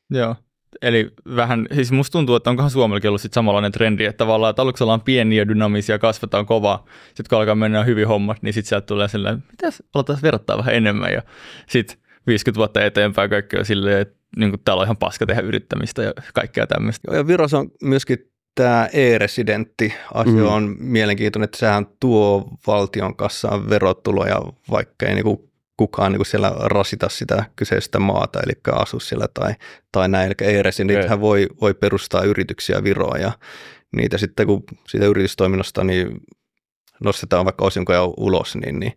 Joo. Eli vähän, siis musta tuntuu, että onkohan Suomellakin ollut sit samanlainen trendi, että tavallaan, että aluksi ollaan pieniä, dynamisia, kasvetaan kovaa, sitten kun alkaa mennä hyvin hommat, niin sitten sieltä tulee sellainen, mitä aletaan verrattaa vähän enemmän ja sitten 50 vuotta eteenpäin kaikki on silleen, että niin kuin, täällä on ihan paska tehdä yrittämistä ja kaikkea tämmöistä. Joo, ja Virossa on myöskin tämä e-residentti asia mm. on mielenkiintoinen, että sehän tuo valtion kassaan verotuloja, vaikka ei niinku kukaan niin kuin siellä rasita sitä kyseistä maata, eli asu siellä tai, tai näin. Eli ei resi, niitähän okay. voi, voi perustaa yrityksiä Viroa ja niitä sitten kun siitä yritystoiminnasta niin nostetaan vaikka osinkoja ulos, niin, niin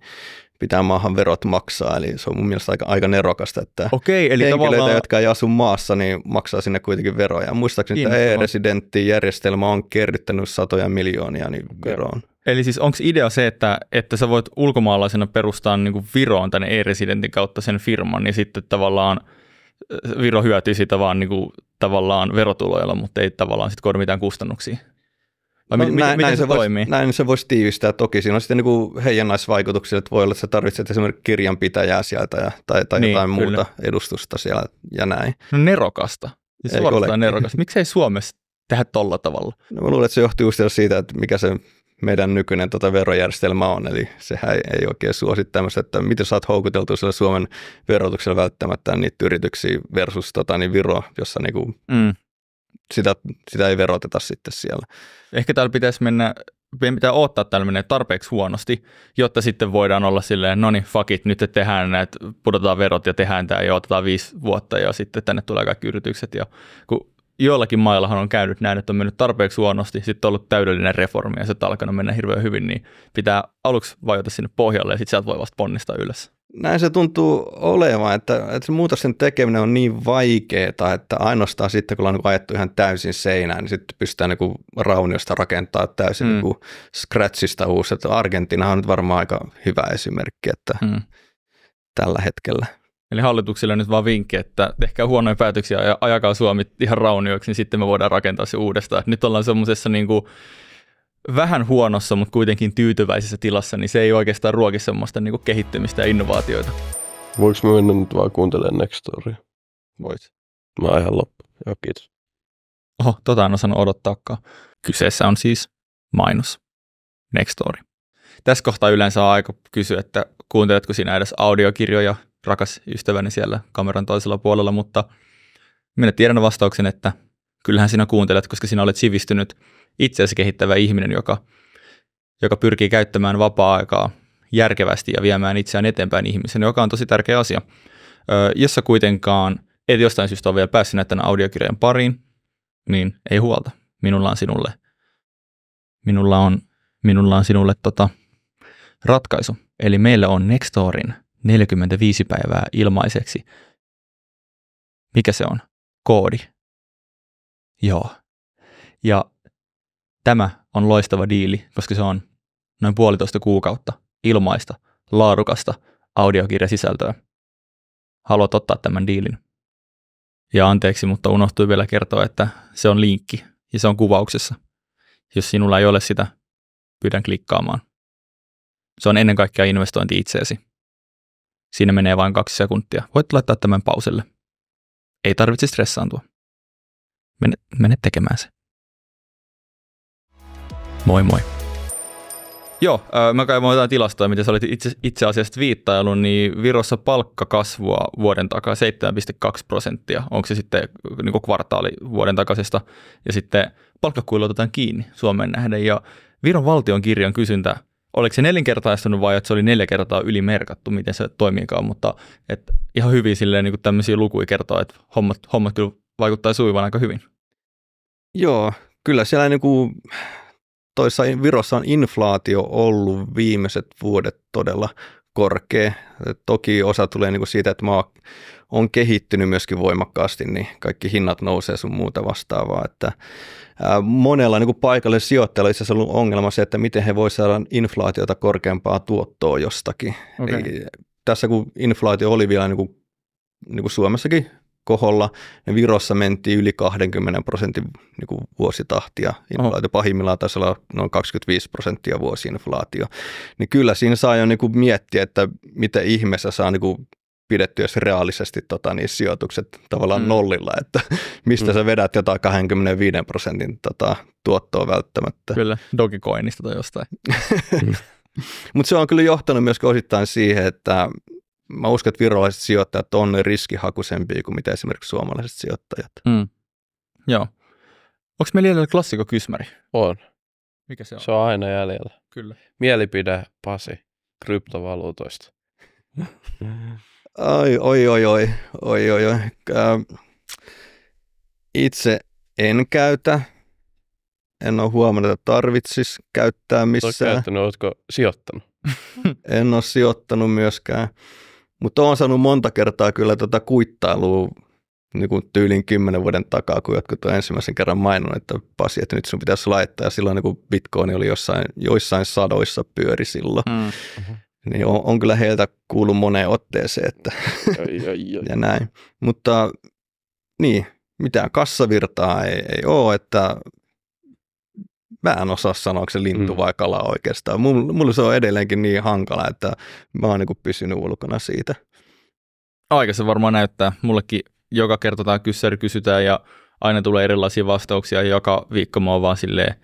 pitää maahan verot maksaa, eli se on mun mielestä aika, aika nerokasta, että Okei, eli henkilöitä, tavallaan... jotka ei asu maassa, niin maksaa sinne kuitenkin veroja. Muistaakseni, että e-residenttijärjestelmä on kerryttänyt satoja miljoonia niin okay. veroon. Eli siis onko idea se, että, että sä voit ulkomaalaisena perustaa niin kuin Viroon tänne e-residentin kautta sen firman, niin sitten tavallaan äh, Viro hyötyy sitä vaan niin kuin, tavallaan verotuloilla, mutta ei tavallaan sitten mitään kustannuksia? Vai no, näin, miten se, se toimii? näin se voisi tiivistää. Toki siinä on sitten niin heijannaisvaikutuksia, että voi olla, että sä tarvitset esimerkiksi kirjanpitäjää sieltä ja, tai, tai niin, jotain kyllä. muuta edustusta siellä ja näin. No nerokasta. Siis ei suorastaan nerokasta. Miksei Suomessa tehdä tolla tavalla? No, mä luulen, että se johtuu just siitä, että mikä se meidän nykyinen tota verojärjestelmä on, eli sehän ei, ei oikein suosi tämmöistä, että miten saat houkuteltua sillä Suomen verotuksella välttämättä niitä yrityksiä versus tota, niin Viro, jossa niinku mm sitä, sitä ei veroteta sitten siellä. Ehkä täällä pitäisi mennä meidän pitää odottaa, että menee tarpeeksi huonosti, jotta sitten voidaan olla silleen, no niin, fuck it, nyt te tehdään näitä, pudotetaan verot ja tehdään tämä ja otetaan viisi vuotta ja sitten tänne tulee kaikki yritykset. Ja kun joillakin maillahan on käynyt näin, että on mennyt tarpeeksi huonosti, sitten on ollut täydellinen reformi ja se on alkanut mennä hirveän hyvin, niin pitää aluksi vajota sinne pohjalle ja sitten sieltä voi vasta ponnistaa ylös näin se tuntuu olevan, että, että se muutosten tekeminen on niin vaikeaa, että ainoastaan sitten kun on niin ajettu ihan täysin seinään, niin sitten pystytään niin rauniosta rakentaa täysin mm. niin scratchista uusi. Että Argentina on nyt varmaan aika hyvä esimerkki että mm. tällä hetkellä. Eli hallituksille nyt vaan vinkki, että tehkää huonoja päätöksiä ja ajakaa Suomi ihan raunioiksi, niin sitten me voidaan rakentaa se uudestaan. Nyt ollaan semmoisessa niin kuin vähän huonossa, mutta kuitenkin tyytyväisessä tilassa, niin se ei oikeastaan ruoki semmoista niin kuin kehittymistä ja innovaatioita. Voinko mä mennä nyt vaan kuuntelemaan Story? Voit. Mä oon ihan loppu. Joo, kiitos. Oho, tota en osannut odottaakaan. Kyseessä on siis mainos. story. Tässä kohtaa yleensä on aika kysyä, että kuunteletko sinä edes audiokirjoja, rakas ystäväni siellä kameran toisella puolella, mutta minä tiedän vastauksen, että kyllähän sinä kuuntelet, koska sinä olet sivistynyt itseäsi kehittävä ihminen, joka, joka pyrkii käyttämään vapaa-aikaa järkevästi ja viemään itseään eteenpäin ihmisen, joka on tosi tärkeä asia. Ö, jos sä kuitenkaan et jostain syystä ole vielä päässyt näiden audiokirjojen pariin, niin ei huolta. Minulla on sinulle, minulla on, minulla on sinulle tota, ratkaisu. Eli meillä on Nextorin 45 päivää ilmaiseksi. Mikä se on? Koodi. Joo. Ja Tämä on loistava diili, koska se on noin puolitoista kuukautta ilmaista, laadukasta audiokirjasisältöä. Haluat ottaa tämän diilin? Ja anteeksi, mutta unohtui vielä kertoa, että se on linkki ja se on kuvauksessa. Jos sinulla ei ole sitä, pyydän klikkaamaan. Se on ennen kaikkea investointi itseesi. Siinä menee vain kaksi sekuntia. Voit laittaa tämän pauselle. Ei tarvitse stressaantua. Mene, mene tekemään se. Moi moi. Joo, mä kaivoin jotain tilastoja, mitä sä olit itse, itse asiassa viittailun, niin Virossa kasvua vuoden takaa 7,2 prosenttia. Onko se sitten niin kuin kvartaali vuoden takaisesta? Ja sitten palkkakuilu otetaan kiinni Suomen nähden. Ja Viron valtion kirjan kysyntä, oliko se nelinkertaistunut vai että se oli neljä kertaa ylimerkattu, miten se toimiikaan, mutta et ihan hyvin silleen niin kuin tämmöisiä lukuja kertoo, että hommat, hommat kyllä vaikuttaa suivan aika hyvin. Joo, kyllä siellä niin kuin toissa Virossa on inflaatio ollut viimeiset vuodet todella korkea. Toki osa tulee niin kuin siitä, että maa on kehittynyt myöskin voimakkaasti, niin kaikki hinnat nousee sun muuta vastaavaa. Että monella niin paikallisella sijoittajalla itse asiassa ollut ongelma se, että miten he voisivat saada inflaatiota korkeampaa tuottoa jostakin. Okay. tässä kun inflaatio oli vielä niin kuin, niin kuin Suomessakin koholla. Ja Virossa mentiin yli 20 prosentin niin vuositahtia inflaatio. Oho. Pahimmillaan taisi olla noin 25 prosenttia vuosiinflaatio. Niin kyllä siinä saa jo niin kuin miettiä, että miten ihmeessä saa niin kuin pidettyä jos reaalisesti tota, niin sijoitukset tavallaan mm. nollilla, että mistä mm. sä vedät jotain 25 prosentin tota, tuottoa välttämättä. Kyllä, Dogecoinista tai jostain. Mutta se on kyllä johtanut myös osittain siihen, että mä uskon, että virolaiset sijoittajat on riskihakuisempia kuin mitä esimerkiksi suomalaiset sijoittajat. Mm. Joo. Onko meillä jäljellä klassikko kysmäri? On. Mikä se on? Se on aina jäljellä. Kyllä. Mielipide Pasi kryptovaluutoista. Ai, oi, oi, oi, oi, oi, oi. Ähm, itse en käytä. En ole huomannut, että tarvitsisi käyttää missään. Oletko käyttänyt, oletko sijoittanut? en ole sijoittanut myöskään. Mutta on saanut monta kertaa kyllä tota kuittailua niin kuin tyylin kymmenen vuoden takaa, kun jotkut on ensimmäisen kerran maininnut, että Pasi, että nyt sun pitäisi laittaa, ja silloin niin kuin Bitcoin oli jossain, joissain sadoissa pyöri silloin. Mm. Niin on, on, kyllä heiltä kuullut moneen otteeseen, että ai, ai, ai. ja näin. Mutta niin, mitään kassavirtaa ei, ei ole, että mä en osaa sanoa, onko se lintu mm. vai kala oikeastaan. Mulla, mulla se on edelleenkin niin hankala, että mä oon niin pysynyt ulkona siitä. Aika se varmaan näyttää. Mullekin joka kerta tämä kyssäri kysytään ja aina tulee erilaisia vastauksia. Joka viikko mä oon vaan silleen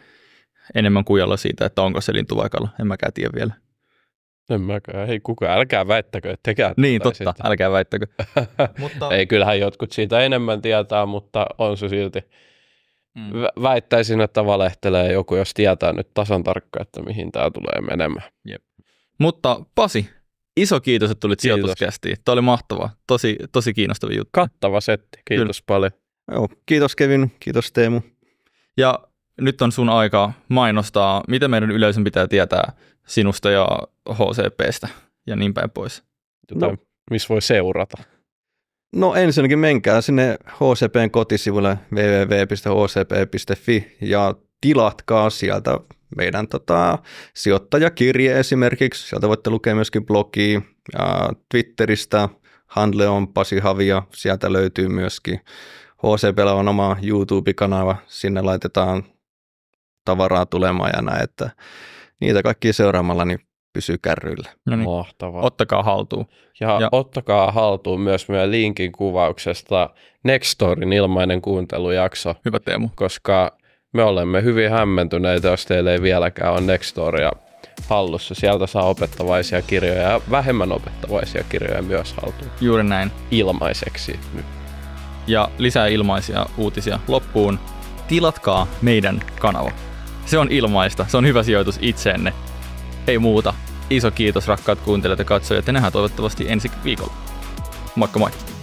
enemmän kujalla siitä, että onko se lintu vai kala. En mäkään tiedä vielä. En mäkään. Hei kuka, älkää väittäkö, että tekää Niin totta, sitten. älkää väittäkö. mutta... Ei, kyllähän jotkut siitä enemmän tietää, mutta on se silti Mm. Väittäisin, että valehtelee joku, jos tietää nyt tasan tarkkaan, että mihin tämä tulee menemään. Jep. Mutta Pasi, iso kiitos, että tulit sijoituskästiin. Tämä oli mahtavaa. Tosi, tosi kiinnostava juttu. Kattava setti. Kiitos Kyllä. paljon. Joo, kiitos Kevin. Kiitos Teemu. Ja nyt on sun aika mainostaa, mitä meidän yleisön pitää tietää sinusta ja HCPstä ja niin päin pois. Jotain, no. missä voi seurata. No ensinnäkin menkää sinne HCPn kotisivulle www.hcp.fi ja tilatkaa sieltä meidän tota, sijoittajakirje esimerkiksi. Sieltä voitte lukea myöskin blogia ää, Twitteristä. Handle on Pasi Havia, sieltä löytyy myöskin. HCP on oma YouTube-kanava, sinne laitetaan tavaraa tulemaan ja näin, että niitä kaikki seuraamalla niin pysyy kärryillä. No niin. Mahtavaa. Ottakaa haltuun. Ja, ja ottakaa haltuun myös meidän linkin kuvauksesta Nextorin ilmainen kuuntelujakso. Hyvä Teemu. Koska me olemme hyvin hämmentyneitä, jos teillä ei vieläkään ole Nextoria hallussa. Sieltä saa opettavaisia kirjoja ja vähemmän opettavaisia kirjoja myös haltuun. Juuri näin. Ilmaiseksi nyt. Ja lisää ilmaisia uutisia loppuun. Tilatkaa meidän kanava. Se on ilmaista, se on hyvä sijoitus itseenne ei muuta. Iso kiitos rakkaat kuuntelijat ja katsojat ja nähdään toivottavasti ensi viikolla. Moikka moi!